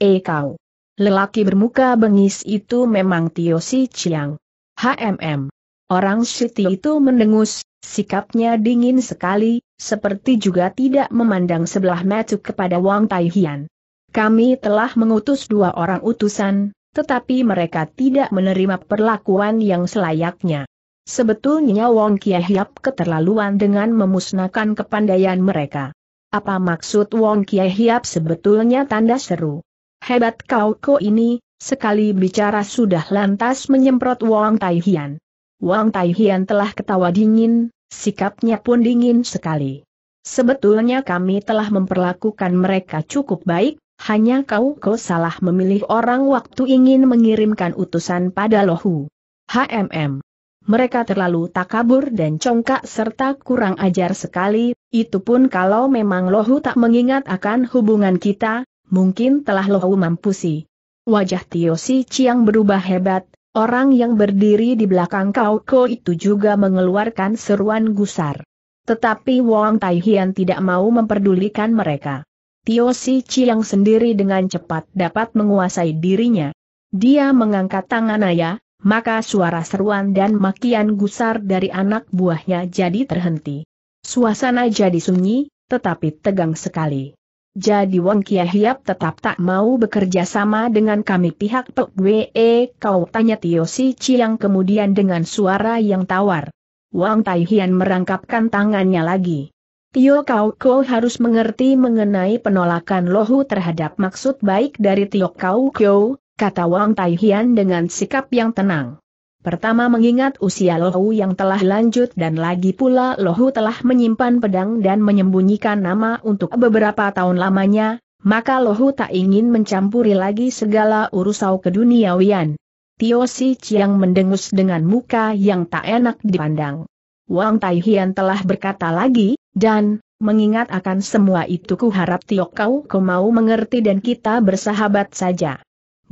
E Kau. Lelaki bermuka bengis itu memang Tio Si Chiang. HMM. Orang Siti itu mendengus, sikapnya dingin sekali, seperti juga tidak memandang sebelah mata kepada Wang Taihian. Kami telah mengutus dua orang utusan, tetapi mereka tidak menerima perlakuan yang selayaknya. Sebetulnya Wong Kiehyap keterlaluan dengan memusnahkan kepandaian mereka. Apa maksud Wong Kiehyap sebetulnya tanda seru? Hebat kau ko ini, sekali bicara sudah lantas menyemprot Wang Tai Hian. Wang Tai telah ketawa dingin, sikapnya pun dingin sekali. Sebetulnya kami telah memperlakukan mereka cukup baik, hanya kau ko salah memilih orang waktu ingin mengirimkan utusan pada lohu. HMM. Mereka terlalu takabur dan congkak serta kurang ajar sekali, itu pun kalau memang Lohu tak mengingat akan hubungan kita, mungkin telah Lohu mampusi. Wajah Tio Si Chiang berubah hebat, orang yang berdiri di belakang Kau Ko itu juga mengeluarkan seruan gusar. Tetapi Wang Tai Hian tidak mau memperdulikan mereka. Tio Si Chiang sendiri dengan cepat dapat menguasai dirinya. Dia mengangkat tangan ayah, maka suara seruan dan makian gusar dari anak buahnya jadi terhenti. Suasana jadi sunyi, tetapi tegang sekali. Jadi Wang Kia Hiap tetap tak mau bekerja sama dengan kami pihak Pek Wee, kau tanya Tio Si Chiang kemudian dengan suara yang tawar. Wang Tai Hian merangkapkan tangannya lagi. Tio Kau Kau harus mengerti mengenai penolakan Lohu terhadap maksud baik dari Tio Kau Kau, kata Wang Tai Hian dengan sikap yang tenang. Pertama mengingat usia Lohu yang telah lanjut dan lagi pula Lohu telah menyimpan pedang dan menyembunyikan nama untuk beberapa tahun lamanya, maka Lohu tak ingin mencampuri lagi segala urusau keduniawian. Tio Si Chiang mendengus dengan muka yang tak enak dipandang. Wang Tai Hian telah berkata lagi, dan, mengingat akan semua itu kuharap Tio Kau Kau mau mengerti dan kita bersahabat saja.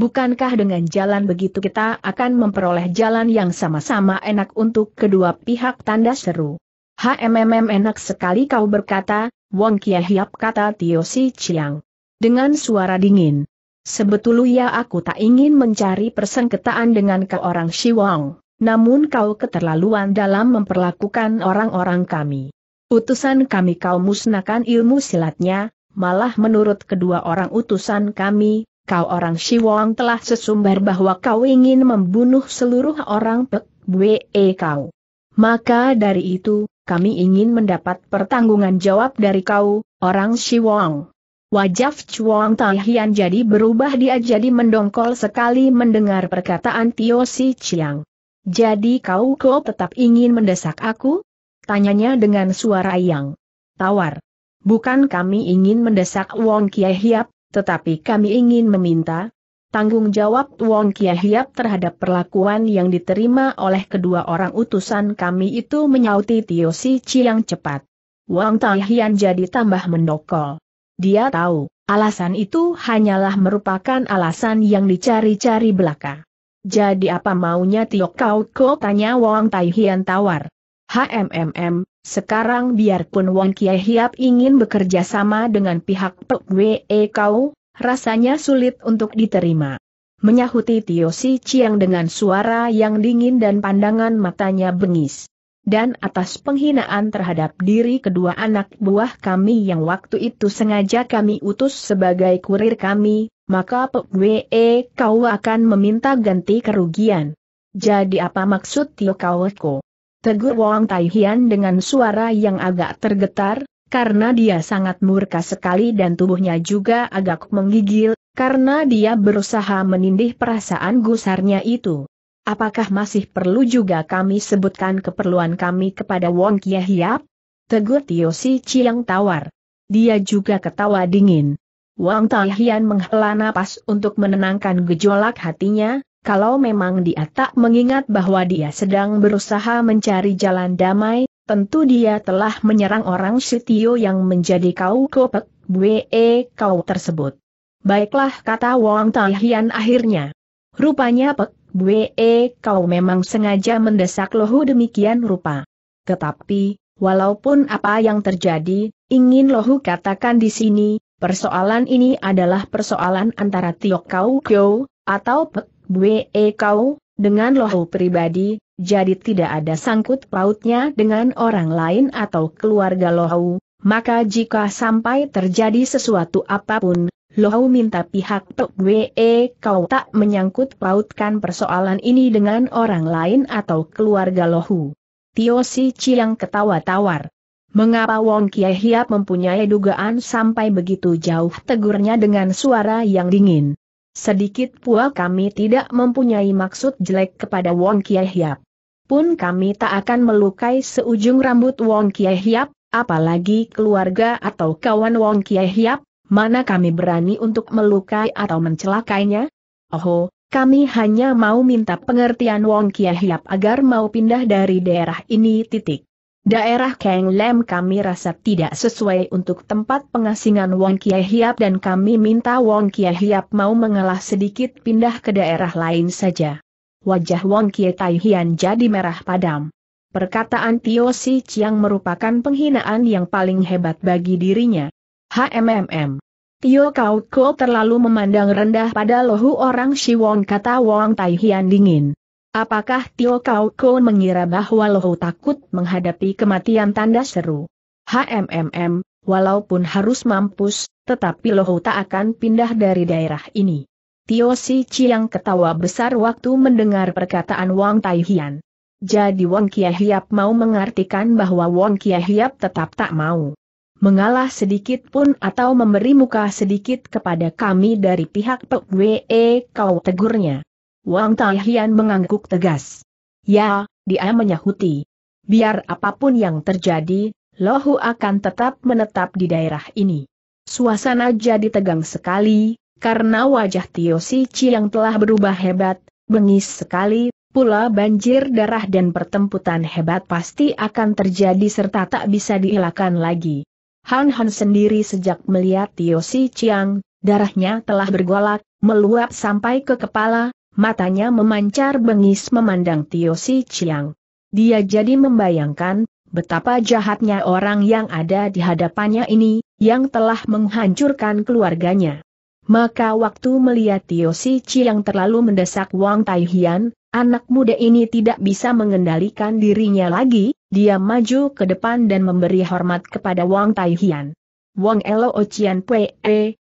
Bukankah dengan jalan begitu kita akan memperoleh jalan yang sama-sama enak untuk kedua pihak tanda seru? HMMM enak sekali kau berkata, Wong Kia Hiap kata Tio Si Chiang. Dengan suara dingin. Sebetulnya aku tak ingin mencari persengketaan dengan ke orang Wong, namun kau keterlaluan dalam memperlakukan orang-orang kami. Utusan kami kau musnahkan ilmu silatnya, malah menurut kedua orang utusan kami, kau orang Siwong telah sesumbar bahwa kau ingin membunuh seluruh orang Pek Bwe e kau. Maka dari itu, kami ingin mendapat pertanggungan jawab dari kau, orang Siwong. Wajah Chuang Taihian jadi berubah dia jadi mendongkol sekali mendengar perkataan Tio Si Chiang. Jadi kau kau tetap ingin mendesak aku? Tanyanya dengan suara yang tawar. Bukan kami ingin mendesak Wong Kiai Hiap, tetapi kami ingin meminta tanggung jawab Wong Kia Hiap terhadap perlakuan yang diterima oleh kedua orang utusan kami itu menyauti Tio Si yang cepat. Wang Taihian jadi tambah mendokol. Dia tahu, alasan itu hanyalah merupakan alasan yang dicari-cari belaka. Jadi apa maunya Tio Kau Ko tanya Wang Taihian tawar. HMMM, sekarang biarpun Wong Kiai Hiap ingin bekerja sama dengan pihak Pek Wee Kau, rasanya sulit untuk diterima. Menyahuti Tio Si Chiang dengan suara yang dingin dan pandangan matanya bengis. Dan atas penghinaan terhadap diri kedua anak buah kami yang waktu itu sengaja kami utus sebagai kurir kami, maka Pek Wee Kau akan meminta ganti kerugian. Jadi apa maksud Tio Kau Ko? Tegur Wang Taihian dengan suara yang agak tergetar, karena dia sangat murka sekali dan tubuhnya juga agak menggigil, karena dia berusaha menindih perasaan gusarnya itu. Apakah masih perlu juga kami sebutkan keperluan kami kepada Wong Kia Hiap? Tegur Tio Si Chiang tawar. Dia juga ketawa dingin. Wang Taihian menghela napas untuk menenangkan gejolak hatinya, kalau memang dia tak mengingat bahwa dia sedang berusaha mencari jalan damai, tentu dia telah menyerang orang Sitio yang menjadi kau kopek, bue kau tersebut. Baiklah kata Wang Taihian akhirnya. Rupanya pek, bue kau memang sengaja mendesak lohu demikian rupa. Tetapi, walaupun apa yang terjadi, ingin lohu katakan di sini, persoalan ini adalah persoalan antara Tio Kau Kyo, atau Pek Bwe kau, dengan loh pribadi, jadi tidak ada sangkut pautnya dengan orang lain atau keluarga Lohau, maka jika sampai terjadi sesuatu apapun, Lohau minta pihak Tok e kau tak menyangkut pautkan persoalan ini dengan orang lain atau keluarga Lohu. Tio Si Chiang ketawa tawar. Mengapa Wong Kie Hiap mempunyai dugaan sampai begitu jauh tegurnya dengan suara yang dingin? Sedikit pula kami tidak mempunyai maksud jelek kepada Wong Kiai Hiap. Pun kami tak akan melukai seujung rambut Wong Kiai Hiap, apalagi keluarga atau kawan Wong Kiai Hiap, mana kami berani untuk melukai atau mencelakainya? Oh, kami hanya mau minta pengertian Wong Kiai Hiap agar mau pindah dari daerah ini titik. Daerah Kang Lem kami rasa tidak sesuai untuk tempat pengasingan Wong Kie Hiap dan kami minta Wong Kie Hiap mau mengalah sedikit pindah ke daerah lain saja. Wajah Wong Kie Tai Hian jadi merah padam. Perkataan Tio Si Chiang merupakan penghinaan yang paling hebat bagi dirinya. HMMM. Tio Kau Ko terlalu memandang rendah pada lohu orang Si Wong kata Wong Tai Hian dingin. Apakah Tio Kau kau mengira bahwa Lohu takut menghadapi kematian tanda seru? HMMM, walaupun harus mampus, tetapi Lohu tak akan pindah dari daerah ini. Tio Si Chiang ketawa besar waktu mendengar perkataan Wang Tai Hian. Jadi Wang Kia Hiap mau mengartikan bahwa Wang Kia Hiap tetap tak mau mengalah sedikit pun atau memberi muka sedikit kepada kami dari pihak Pek Wee Kau tegurnya. Wang Taihian mengangguk tegas. Ya, dia menyahuti. Biar apapun yang terjadi, Lohu akan tetap menetap di daerah ini. Suasana jadi tegang sekali, karena wajah Tio Sici yang telah berubah hebat, bengis sekali, pula banjir darah dan pertempuran hebat pasti akan terjadi serta tak bisa dihilangkan lagi. Han Han sendiri sejak melihat Tio Si Chiang, darahnya telah bergolak, meluap sampai ke kepala, matanya memancar bengis memandang Tio Si Chiang. Dia jadi membayangkan, betapa jahatnya orang yang ada di hadapannya ini, yang telah menghancurkan keluarganya. Maka waktu melihat Tio Si Chiang terlalu mendesak Wang Tai Hian, anak muda ini tidak bisa mengendalikan dirinya lagi, dia maju ke depan dan memberi hormat kepada Wang Tai Hian. Wang Elo Ocian Pue,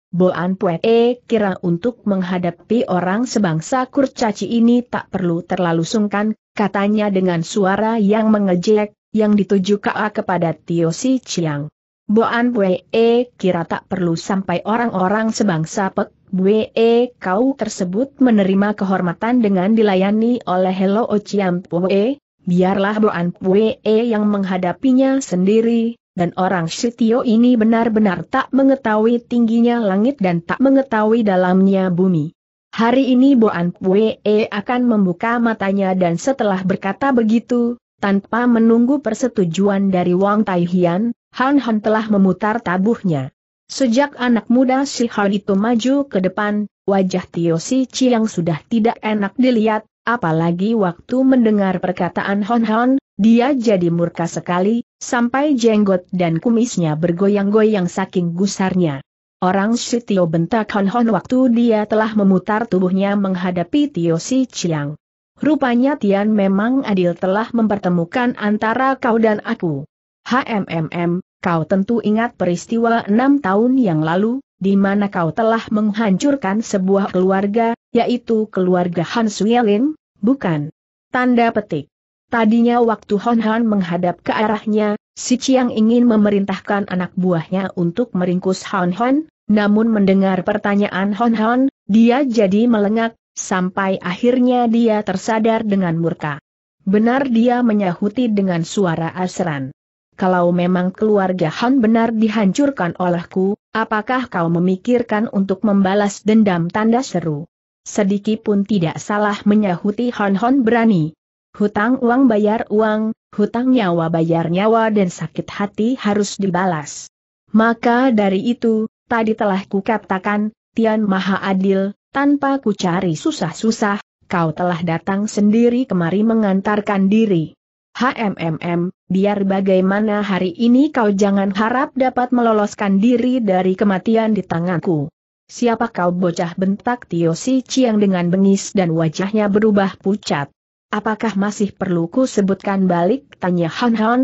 Boan Pue eh, kira untuk menghadapi orang sebangsa kurcaci ini tak perlu terlalu sungkan, katanya dengan suara yang mengejek, yang dituju kepada Tio Si Chiang. Boan Pue eh, kira tak perlu sampai orang-orang sebangsa Pek Bue eh, kau tersebut menerima kehormatan dengan dilayani oleh Hello Ociam Pue, biarlah Boan Pue yang menghadapinya sendiri, dan orang Sitio ini benar-benar tak mengetahui tingginya langit dan tak mengetahui dalamnya bumi. Hari ini Boan Pue akan membuka matanya dan setelah berkata begitu, tanpa menunggu persetujuan dari Wang Tai Hian, Han Han telah memutar tabuhnya. Sejak anak muda si Han itu maju ke depan, wajah Tio Si Chiang sudah tidak enak dilihat, apalagi waktu mendengar perkataan Han Han. Dia jadi murka sekali, sampai jenggot dan kumisnya bergoyang-goyang saking gusarnya. Orang si bentak Hon Hon waktu dia telah memutar tubuhnya menghadapi Tio Si Chiang. Rupanya Tian memang adil telah mempertemukan antara kau dan aku. HMMM, kau tentu ingat peristiwa enam tahun yang lalu, di mana kau telah menghancurkan sebuah keluarga, yaitu keluarga Han Suyelin, bukan? Tanda petik. Tadinya waktu Hon Han menghadap ke arahnya, si Chiang ingin memerintahkan anak buahnya untuk meringkus Hon Han, namun mendengar pertanyaan Hon Han, dia jadi melengak, sampai akhirnya dia tersadar dengan murka. Benar dia menyahuti dengan suara asran. Kalau memang keluarga Han benar dihancurkan olehku, apakah kau memikirkan untuk membalas dendam tanda seru? Sedikit pun tidak salah menyahuti Han Han berani. Hutang uang bayar uang, hutang nyawa bayar nyawa dan sakit hati harus dibalas. Maka dari itu, tadi telah kukatakan, Tian Maha Adil, tanpa ku cari susah-susah, kau telah datang sendiri kemari mengantarkan diri. HMMM, biar bagaimana hari ini kau jangan harap dapat meloloskan diri dari kematian di tanganku. Siapa kau bocah bentak Tio Si Chiang dengan bengis dan wajahnya berubah pucat. Apakah masih perlu ku sebutkan balik? Tanya Han Han.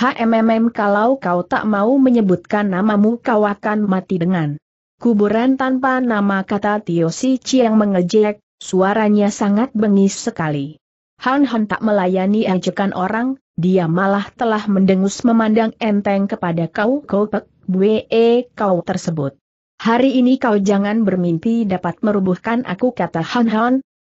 HMMM kalau kau tak mau menyebutkan namamu kau akan mati dengan. Kuburan tanpa nama kata Tio Si Chiang mengejek, suaranya sangat bengis sekali. Han Han tak melayani ajakan orang, dia malah telah mendengus memandang enteng kepada kau kau pek, bue e, kau tersebut. Hari ini kau jangan bermimpi dapat merubuhkan aku kata Han Han,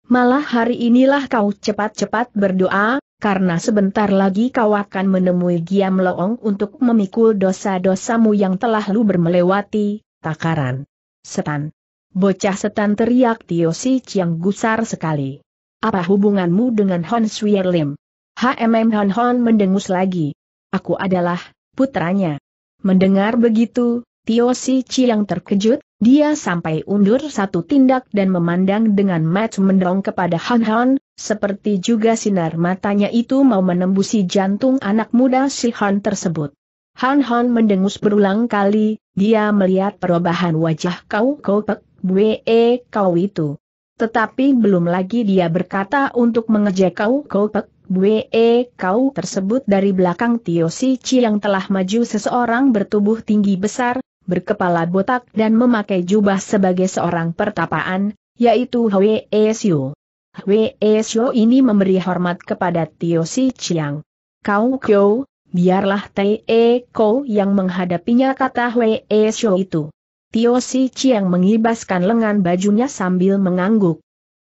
Malah hari inilah kau cepat-cepat berdoa, karena sebentar lagi kau akan menemui Giam Loong untuk memikul dosa-dosamu yang telah lu bermelewati, takaran. Setan. Bocah setan teriak Tio Si Chiang gusar sekali. Apa hubunganmu dengan Hon Suyer Lim? HMM Hon Hon mendengus lagi. Aku adalah putranya. Mendengar begitu, Tio Si Chiang terkejut, dia sampai undur satu tindak dan memandang dengan match mendong kepada Han Han, seperti juga sinar matanya itu mau menembusi jantung anak muda si Han tersebut. Han Han mendengus berulang kali, dia melihat perubahan wajah kau kau pek, bue e kau itu. Tetapi belum lagi dia berkata untuk mengejek kau kau pek, Bue e kau tersebut dari belakang Tio Si Chi yang telah maju seseorang bertubuh tinggi besar, berkepala botak dan memakai jubah sebagai seorang pertapaan, yaitu Hwee Xiu. Hwee Siu ini memberi hormat kepada Tio Si Chiang. Kau Kyo, biarlah Te e Ko yang menghadapinya kata Hwee Siu itu. Tio Si Chiang mengibaskan lengan bajunya sambil mengangguk.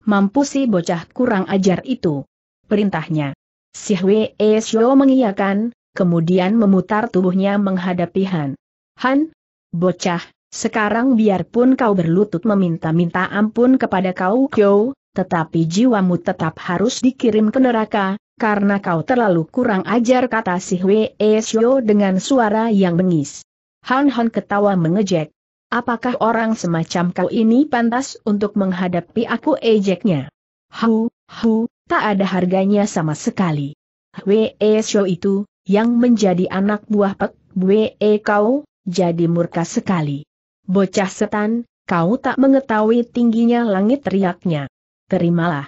Mampu si bocah kurang ajar itu. Perintahnya. Si Hwee Siu mengiyakan, kemudian memutar tubuhnya menghadapi Han. Han, bocah, sekarang biarpun kau berlutut meminta-minta ampun kepada kau Kyo, tetapi jiwamu tetap harus dikirim ke neraka, karena kau terlalu kurang ajar kata si Hwe Esyo dengan suara yang bengis. Han Han ketawa mengejek. Apakah orang semacam kau ini pantas untuk menghadapi aku ejeknya? Hu, hu, tak ada harganya sama sekali. Hwe Esyo itu, yang menjadi anak buah Pek Bwe e kau, jadi murka sekali. Bocah setan, kau tak mengetahui tingginya langit teriaknya. Terimalah.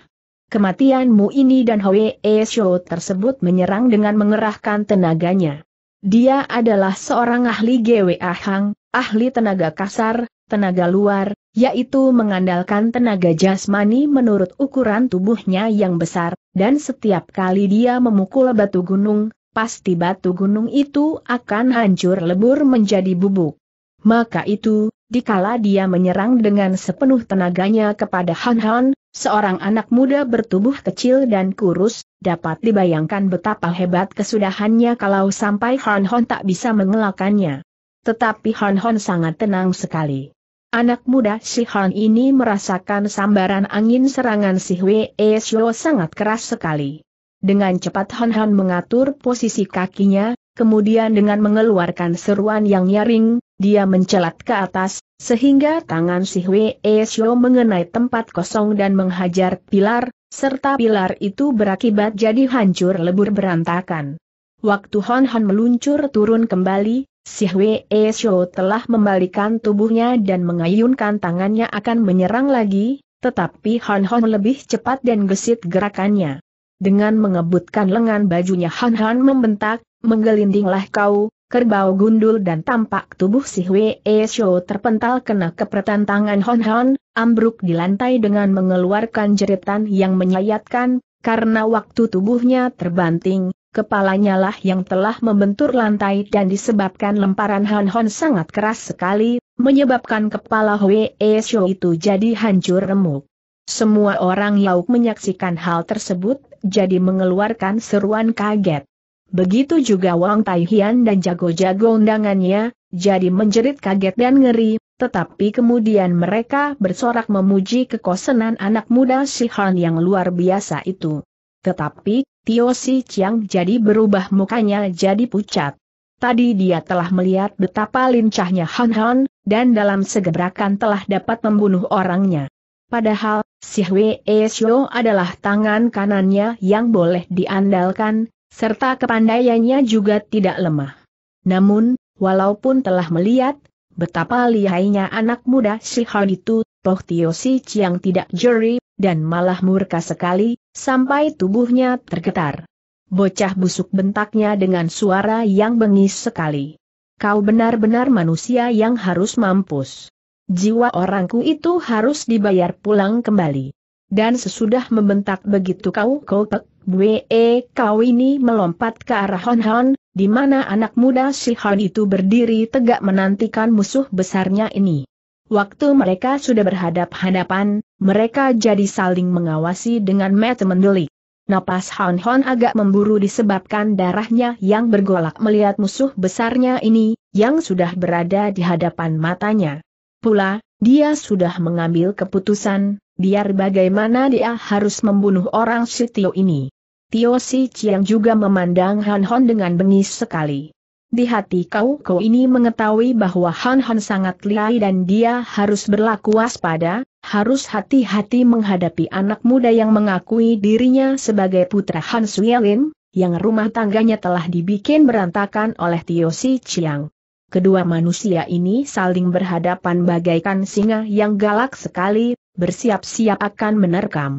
Kematianmu ini dan Hwee Shou tersebut menyerang dengan mengerahkan tenaganya. Dia adalah seorang ahli GWA Hang, ahli tenaga kasar, tenaga luar, yaitu mengandalkan tenaga jasmani menurut ukuran tubuhnya yang besar, dan setiap kali dia memukul batu gunung, pasti batu gunung itu akan hancur lebur menjadi bubuk. Maka itu, dikala dia menyerang dengan sepenuh tenaganya kepada Han Han, seorang anak muda bertubuh kecil dan kurus, dapat dibayangkan betapa hebat kesudahannya kalau sampai Han Han tak bisa mengelakannya. Tetapi Han Han sangat tenang sekali. Anak muda si Han ini merasakan sambaran angin serangan si Wei Xiao sangat keras sekali. Dengan cepat Han Han mengatur posisi kakinya, kemudian dengan mengeluarkan seruan yang nyaring, dia mencelat ke atas, sehingga tangan si Hwee Shio mengenai tempat kosong dan menghajar pilar, serta pilar itu berakibat jadi hancur lebur berantakan. Waktu Han Han meluncur turun kembali, si Hwee Shio telah membalikan tubuhnya dan mengayunkan tangannya akan menyerang lagi, tetapi Han Han lebih cepat dan gesit gerakannya. Dengan mengebutkan lengan bajunya Han Han membentak, menggelindinglah kau, kerbau gundul dan tampak tubuh si Hwee Shou terpental kena kepretan tangan Han Han, ambruk di lantai dengan mengeluarkan jeritan yang menyayatkan, karena waktu tubuhnya terbanting, kepalanya lah yang telah membentur lantai dan disebabkan lemparan Han Han sangat keras sekali, menyebabkan kepala Hwee Shou itu jadi hancur remuk. Semua orang Yauk menyaksikan hal tersebut, jadi mengeluarkan seruan kaget. Begitu juga Wang Taihian dan jago-jago undangannya, jadi menjerit kaget dan ngeri, tetapi kemudian mereka bersorak memuji kekosenan anak muda Si Han yang luar biasa itu. Tetapi, Tio Si Chiang jadi berubah mukanya jadi pucat. Tadi dia telah melihat betapa lincahnya Han Han, dan dalam segebrakan telah dapat membunuh orangnya. Padahal, si Hwee adalah tangan kanannya yang boleh diandalkan, serta kepandaiannya juga tidak lemah. Namun, walaupun telah melihat, betapa lihainya anak muda si Han itu, Toh Tio Si Chiang tidak jeri, dan malah murka sekali, sampai tubuhnya tergetar. Bocah busuk bentaknya dengan suara yang bengis sekali. Kau benar-benar manusia yang harus mampus jiwa orangku itu harus dibayar pulang kembali. Dan sesudah membentak begitu kau kopek, Bwe eh, kau ini melompat ke arah Hon Hon, di mana anak muda si Hon itu berdiri tegak menantikan musuh besarnya ini. Waktu mereka sudah berhadap-hadapan, mereka jadi saling mengawasi dengan mata mendelik. Napas Hon Hon agak memburu disebabkan darahnya yang bergolak melihat musuh besarnya ini, yang sudah berada di hadapan matanya. Pula, dia sudah mengambil keputusan, biar bagaimana dia harus membunuh orang si Tio ini. Tio Si Chiang juga memandang Han Hon dengan bengis sekali. Di hati kau kau ini mengetahui bahwa Han Hon sangat liai dan dia harus berlaku waspada, harus hati-hati menghadapi anak muda yang mengakui dirinya sebagai putra Han Suyelin, yang rumah tangganya telah dibikin berantakan oleh Tio Si Chiang kedua manusia ini saling berhadapan bagaikan singa yang galak sekali, bersiap-siap akan menerkam.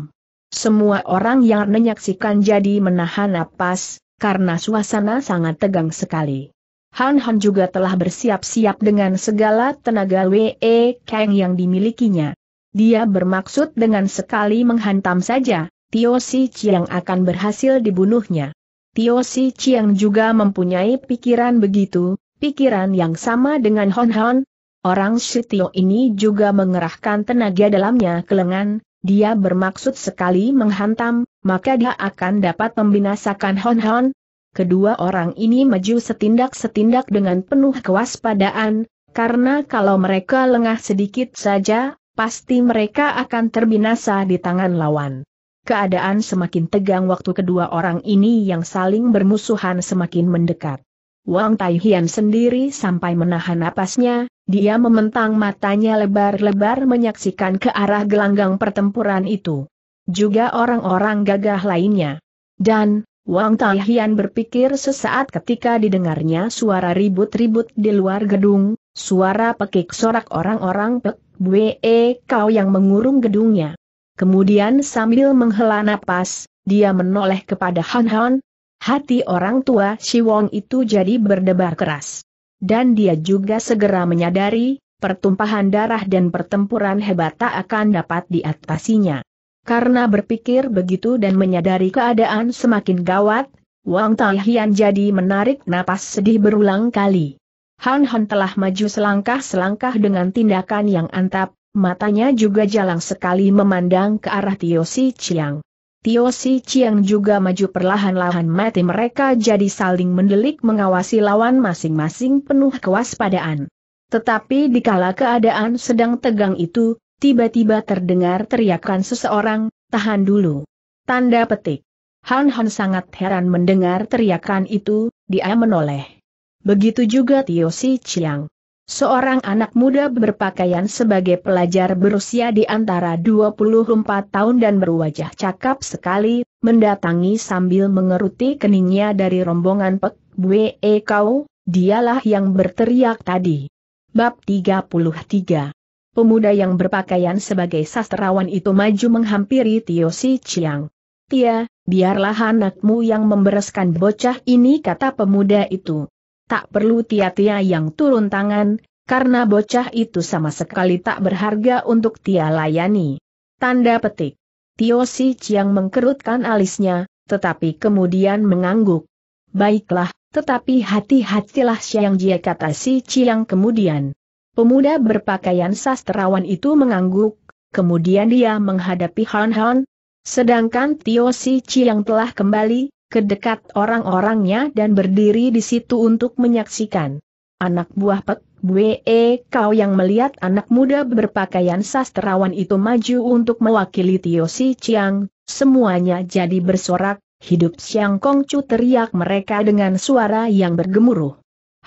Semua orang yang menyaksikan jadi menahan napas, karena suasana sangat tegang sekali. Han Han juga telah bersiap-siap dengan segala tenaga W.E. Kang yang dimilikinya. Dia bermaksud dengan sekali menghantam saja, Tio Si Chiang akan berhasil dibunuhnya. Tio Si Chiang juga mempunyai pikiran begitu, pikiran yang sama dengan Hon Hon. Orang Shitio ini juga mengerahkan tenaga dalamnya ke lengan, dia bermaksud sekali menghantam, maka dia akan dapat membinasakan Hon Hon. Kedua orang ini maju setindak-setindak dengan penuh kewaspadaan, karena kalau mereka lengah sedikit saja, pasti mereka akan terbinasa di tangan lawan. Keadaan semakin tegang waktu kedua orang ini yang saling bermusuhan semakin mendekat. Wang Taihian sendiri sampai menahan napasnya, dia mementang matanya lebar-lebar menyaksikan ke arah gelanggang pertempuran itu. Juga orang-orang gagah lainnya. Dan, Wang Taihian berpikir sesaat ketika didengarnya suara ribut-ribut di luar gedung, suara pekik sorak orang-orang Pek Bwe Kau yang mengurung gedungnya. Kemudian sambil menghela napas, dia menoleh kepada Han Han, Hati orang tua Si Wong itu jadi berdebar keras. Dan dia juga segera menyadari, pertumpahan darah dan pertempuran hebat tak akan dapat diatasinya. Karena berpikir begitu dan menyadari keadaan semakin gawat, Wang Taihian jadi menarik napas sedih berulang kali. Han Han telah maju selangkah-selangkah dengan tindakan yang antap, matanya juga jalan sekali memandang ke arah Tio Si Chiang. Tio Si Chiang juga maju perlahan-lahan mati mereka jadi saling mendelik mengawasi lawan masing-masing penuh kewaspadaan. Tetapi dikala keadaan sedang tegang itu, tiba-tiba terdengar teriakan seseorang, tahan dulu. Tanda petik. Han Han sangat heran mendengar teriakan itu, dia menoleh. Begitu juga Tio Si Chiang. Seorang anak muda berpakaian sebagai pelajar berusia di antara 24 tahun dan berwajah cakap sekali, mendatangi sambil mengeruti keningnya dari rombongan Pek Bwe e Kau, dialah yang berteriak tadi. Bab 33 Pemuda yang berpakaian sebagai sastrawan itu maju menghampiri Tio Si Chiang. Tia, biarlah anakmu yang membereskan bocah ini kata pemuda itu tak perlu Tia-Tia yang turun tangan, karena bocah itu sama sekali tak berharga untuk Tia layani. Tanda petik. Tio Si Chiang mengkerutkan alisnya, tetapi kemudian mengangguk. Baiklah, tetapi hati-hatilah Siang jie kata si Chiang kemudian. Pemuda berpakaian sastrawan itu mengangguk, kemudian dia menghadapi Han Han. Sedangkan Tio Si Chiang telah kembali, kedekat orang-orangnya dan berdiri di situ untuk menyaksikan. Anak buah Pek Bwe kau yang melihat anak muda berpakaian sastrawan itu maju untuk mewakili Tio Si Chiang, semuanya jadi bersorak, hidup Siang Kong Chu! teriak mereka dengan suara yang bergemuruh.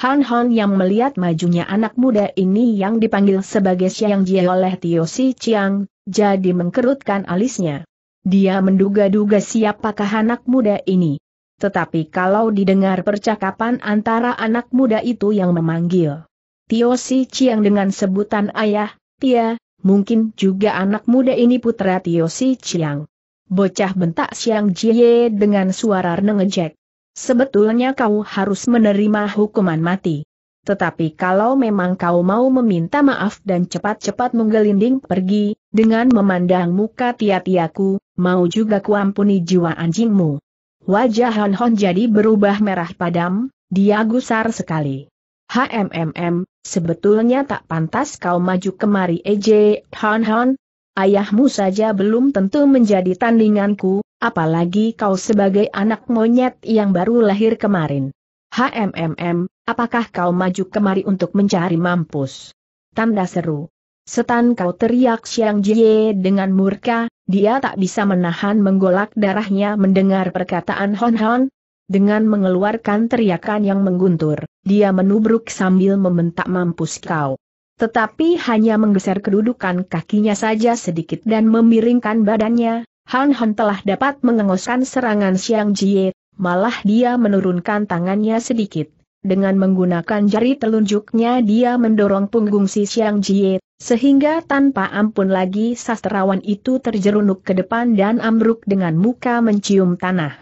Han Han yang melihat majunya anak muda ini yang dipanggil sebagai Siang Jie oleh Tio Si Chiang, jadi mengkerutkan alisnya. Dia menduga-duga siapakah anak muda ini. Tetapi kalau didengar percakapan antara anak muda itu yang memanggil Tio Si Chiang dengan sebutan ayah, Tia, mungkin juga anak muda ini putra Tio Si Chiang. Bocah bentak Siang Jie dengan suara nengejek. Sebetulnya kau harus menerima hukuman mati. Tetapi kalau memang kau mau meminta maaf dan cepat-cepat menggelinding pergi, dengan memandang muka tiatiaku, mau juga kuampuni jiwa anjingmu. Wajah Han Hon jadi berubah merah padam, dia gusar sekali. HMMM, sebetulnya tak pantas kau maju kemari EJ, Han Hon. Ayahmu saja belum tentu menjadi tandinganku, apalagi kau sebagai anak monyet yang baru lahir kemarin. HMMM, apakah kau maju kemari untuk mencari mampus? Tanda seru. Setan kau teriak Siang Jie dengan murka, dia tak bisa menahan menggolak darahnya mendengar perkataan Hon Hon. Dengan mengeluarkan teriakan yang mengguntur, dia menubruk sambil membentak mampus kau tetapi hanya menggeser kedudukan kakinya saja sedikit dan memiringkan badannya, Han Han telah dapat mengengoskan serangan Xiang Jie, Malah dia menurunkan tangannya sedikit. Dengan menggunakan jari telunjuknya dia mendorong punggung si Xiang Jie, sehingga tanpa ampun lagi sastrawan itu terjerunuk ke depan dan ambruk dengan muka mencium tanah.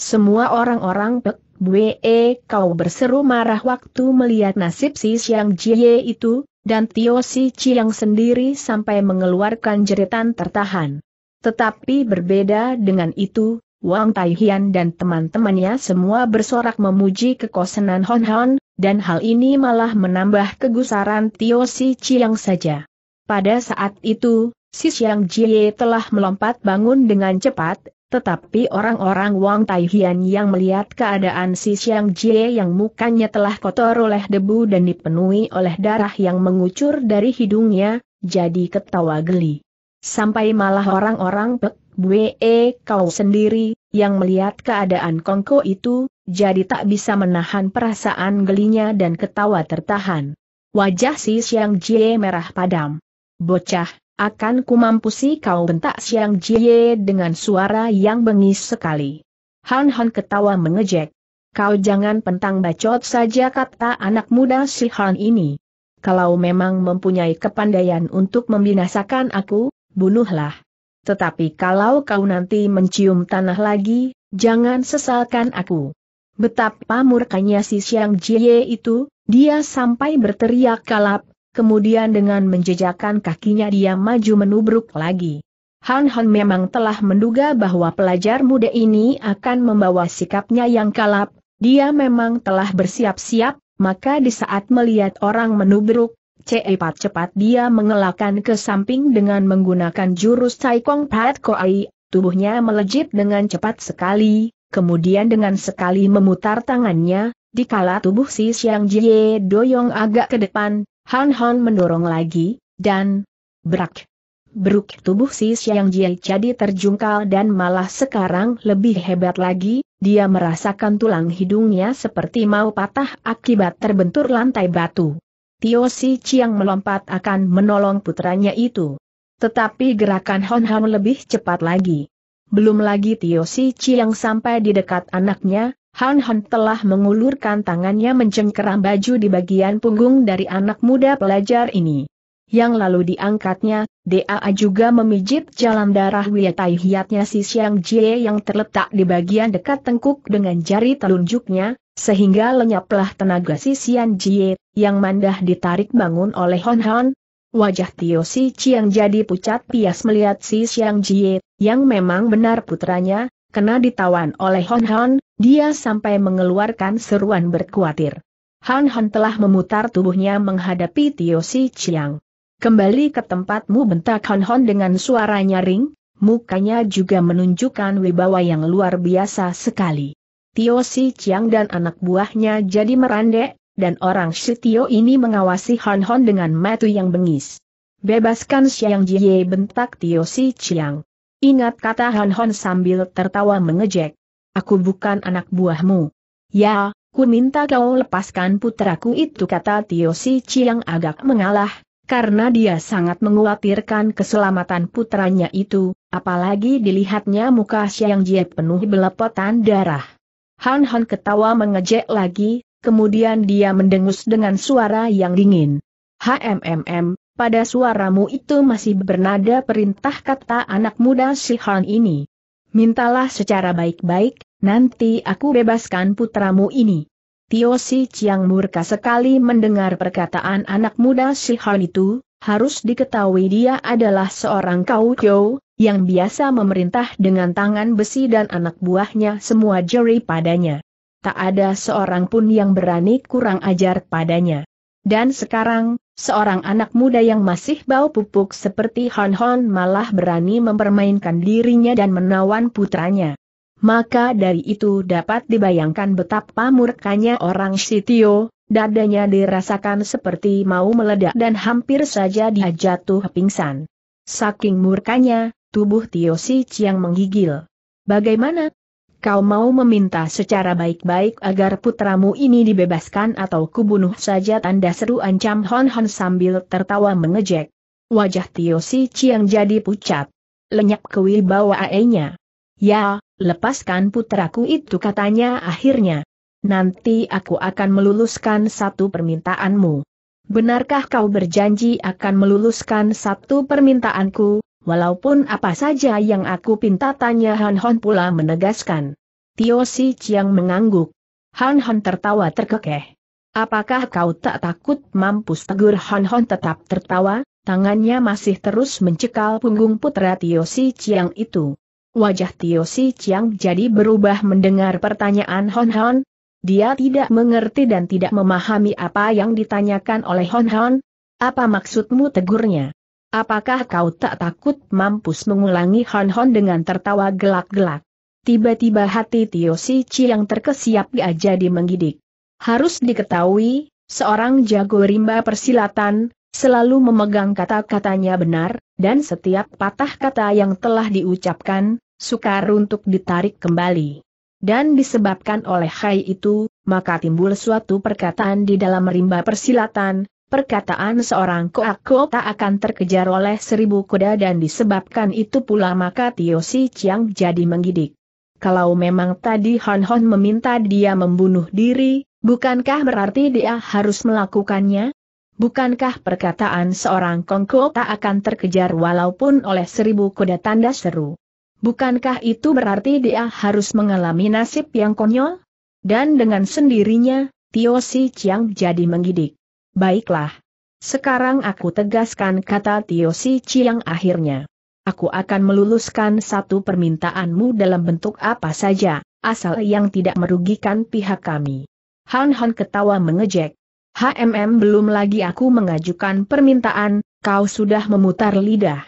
Semua orang-orang Pek Bue kau berseru marah waktu melihat nasib si Xiang Jie itu, dan Tio Si Chiang sendiri sampai mengeluarkan jeritan tertahan. Tetapi berbeda dengan itu, Wang Taihian dan teman-temannya semua bersorak memuji kekosenan Hon Hon, dan hal ini malah menambah kegusaran Tio Si Chiang saja. Pada saat itu, Si Chiang Jie telah melompat bangun dengan cepat, tetapi orang-orang Wang Taihian yang melihat keadaan Si Chiang Jie yang mukanya telah kotor oleh debu dan dipenuhi oleh darah yang mengucur dari hidungnya, jadi ketawa geli. Sampai malah orang-orang Pek Bue kau sendiri, yang melihat keadaan Kongko itu, jadi tak bisa menahan perasaan gelinya dan ketawa tertahan. Wajah si Siang Jie merah padam. Bocah, akan kumampusi kau bentak Siang Jie dengan suara yang bengis sekali. Han Han ketawa mengejek. Kau jangan pentang bacot saja kata anak muda si Han ini. Kalau memang mempunyai kepandaian untuk membinasakan aku, bunuhlah tetapi kalau kau nanti mencium tanah lagi, jangan sesalkan aku. Betapa murkanya si Siang Jie itu, dia sampai berteriak kalap, kemudian dengan menjejakkan kakinya dia maju menubruk lagi. Han Han memang telah menduga bahwa pelajar muda ini akan membawa sikapnya yang kalap, dia memang telah bersiap-siap, maka di saat melihat orang menubruk, Cepat cepat dia mengelakkan ke samping dengan menggunakan jurus Taikong Pat Koai, tubuhnya melejit dengan cepat sekali, kemudian dengan sekali memutar tangannya, dikala tubuh si Xiang Jie doyong agak ke depan, Han Han mendorong lagi, dan berak. Beruk tubuh si Xiang Jie jadi terjungkal dan malah sekarang lebih hebat lagi, dia merasakan tulang hidungnya seperti mau patah akibat terbentur lantai batu. Tio Si Chiang melompat akan menolong putranya itu. Tetapi gerakan Hon Hon lebih cepat lagi. Belum lagi Tio Si Chiang sampai di dekat anaknya, Han Han telah mengulurkan tangannya mencengkeram baju di bagian punggung dari anak muda pelajar ini. Yang lalu diangkatnya, DAA juga memijit jalan darah wilayah hiatnya si Xiang Jie yang terletak di bagian dekat tengkuk dengan jari telunjuknya, sehingga lenyaplah tenaga si Sian Jie, yang mandah ditarik bangun oleh Hon Hon. Wajah Tio Si Chiang jadi pucat pias melihat si Xiang Jie, yang memang benar putranya, kena ditawan oleh Hon Hon, dia sampai mengeluarkan seruan berkuatir. Hon Hon telah memutar tubuhnya menghadapi Tio Si Chiang. Kembali ke tempatmu bentak Hon Han dengan suara nyaring, mukanya juga menunjukkan wibawa yang luar biasa sekali. Tio Si Chiang dan anak buahnya jadi merandek, dan orang si Tio ini mengawasi Han Hon dengan mata yang bengis. Bebaskan Xiang Jie bentak Tio Si Chiang. Ingat kata Han Hon sambil tertawa mengejek. Aku bukan anak buahmu. Ya, ku minta kau lepaskan putraku itu kata Tio Si Chiang agak mengalah, karena dia sangat mengkhawatirkan keselamatan putranya itu, apalagi dilihatnya muka Xiang Jie penuh belepotan darah. Han Han ketawa mengejek lagi, kemudian dia mendengus dengan suara yang dingin. HMMM, pada suaramu itu masih bernada perintah kata anak muda si Han ini. Mintalah secara baik-baik, nanti aku bebaskan putramu ini. Tio Si Chiang murka sekali mendengar perkataan anak muda si Han itu, harus diketahui dia adalah seorang kau kyo, yang biasa memerintah dengan tangan besi dan anak buahnya semua jeri padanya. Tak ada seorang pun yang berani kurang ajar padanya. Dan sekarang, seorang anak muda yang masih bau pupuk seperti Hon Hon malah berani mempermainkan dirinya dan menawan putranya. Maka dari itu dapat dibayangkan betapa murkanya orang Sitio, dadanya dirasakan seperti mau meledak dan hampir saja dia jatuh pingsan. Saking murkanya, Tubuh Tio Si Chiang menggigil. Bagaimana? Kau mau meminta secara baik-baik agar putramu ini dibebaskan atau kubunuh saja tanda seru ancam Hon Hon sambil tertawa mengejek. Wajah Tio Si Chiang jadi pucat. Lenyap ae-nya. Ya, lepaskan putraku itu katanya akhirnya. Nanti aku akan meluluskan satu permintaanmu. Benarkah kau berjanji akan meluluskan satu permintaanku? Walaupun apa saja yang aku pinta tanya Han Hon pula menegaskan. Tio Si Chiang mengangguk. Han Hon tertawa terkekeh. Apakah kau tak takut mampus tegur Han Hon tetap tertawa, tangannya masih terus mencekal punggung putra Tio Si Chiang itu. Wajah Tio Si Chiang jadi berubah mendengar pertanyaan Hon Hon. Dia tidak mengerti dan tidak memahami apa yang ditanyakan oleh Hon Hon. Apa maksudmu tegurnya? Apakah kau tak takut mampus mengulangi Hon Hon dengan tertawa gelak-gelak? Tiba-tiba hati Tio Si Chi yang terkesiap gak jadi menggidik. Harus diketahui, seorang jago rimba persilatan, selalu memegang kata-katanya benar, dan setiap patah kata yang telah diucapkan, sukar untuk ditarik kembali. Dan disebabkan oleh hai itu, maka timbul suatu perkataan di dalam rimba persilatan, Perkataan seorang Koako tak akan terkejar oleh seribu kuda dan disebabkan itu pula maka Tio Si Chiang jadi menggidik. Kalau memang tadi Han Hon meminta dia membunuh diri, bukankah berarti dia harus melakukannya? Bukankah perkataan seorang Kongko tak akan terkejar walaupun oleh seribu kuda tanda seru? Bukankah itu berarti dia harus mengalami nasib yang konyol? Dan dengan sendirinya, Tio Si Chiang jadi menggidik. Baiklah. Sekarang aku tegaskan kata Tio Si Chiang akhirnya. Aku akan meluluskan satu permintaanmu dalam bentuk apa saja, asal yang tidak merugikan pihak kami. Han Han ketawa mengejek. HMM belum lagi aku mengajukan permintaan, kau sudah memutar lidah.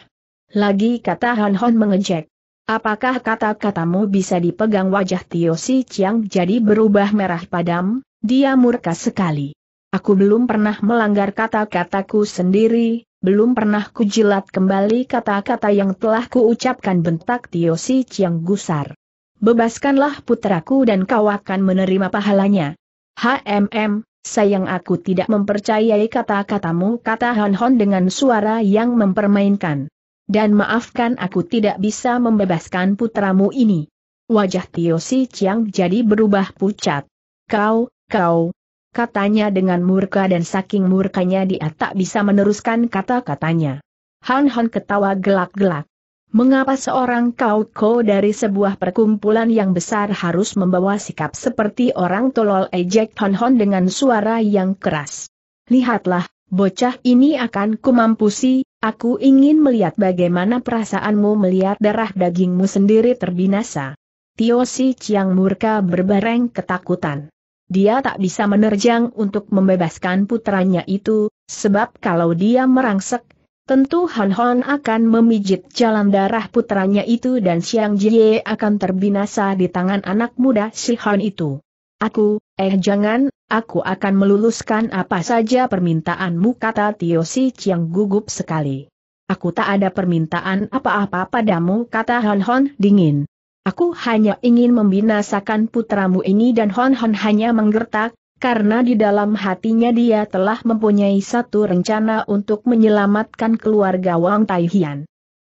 Lagi kata Han Han mengejek. Apakah kata-katamu bisa dipegang wajah Tio Si Chiang jadi berubah merah padam? Dia murka sekali. Aku belum pernah melanggar kata-kataku sendiri, belum pernah kujilat kembali kata-kata yang telah kuucapkan bentak Tio Si Chiang gusar. Bebaskanlah putraku dan kau akan menerima pahalanya. HMM, sayang aku tidak mempercayai kata-katamu kata Hon Hon dengan suara yang mempermainkan. Dan maafkan aku tidak bisa membebaskan putramu ini. Wajah Tio Si Chiang jadi berubah pucat. Kau, kau, katanya dengan murka dan saking murkanya dia tak bisa meneruskan kata-katanya. Han Han ketawa gelak-gelak. Mengapa seorang kau ko dari sebuah perkumpulan yang besar harus membawa sikap seperti orang tolol ejek Han Han dengan suara yang keras? Lihatlah, bocah ini akan kumampusi, aku ingin melihat bagaimana perasaanmu melihat darah dagingmu sendiri terbinasa. Tio Si Chiang murka berbareng ketakutan dia tak bisa menerjang untuk membebaskan putranya itu, sebab kalau dia merangsek, tentu Han Hon akan memijit jalan darah putranya itu dan Siang Jie akan terbinasa di tangan anak muda si Han itu. Aku, eh jangan, aku akan meluluskan apa saja permintaanmu kata Tio Si Chiang gugup sekali. Aku tak ada permintaan apa-apa padamu kata Han Hon dingin. Aku hanya ingin membinasakan putramu ini dan Hon Hon hanya menggertak, karena di dalam hatinya dia telah mempunyai satu rencana untuk menyelamatkan keluarga Wang Taihian.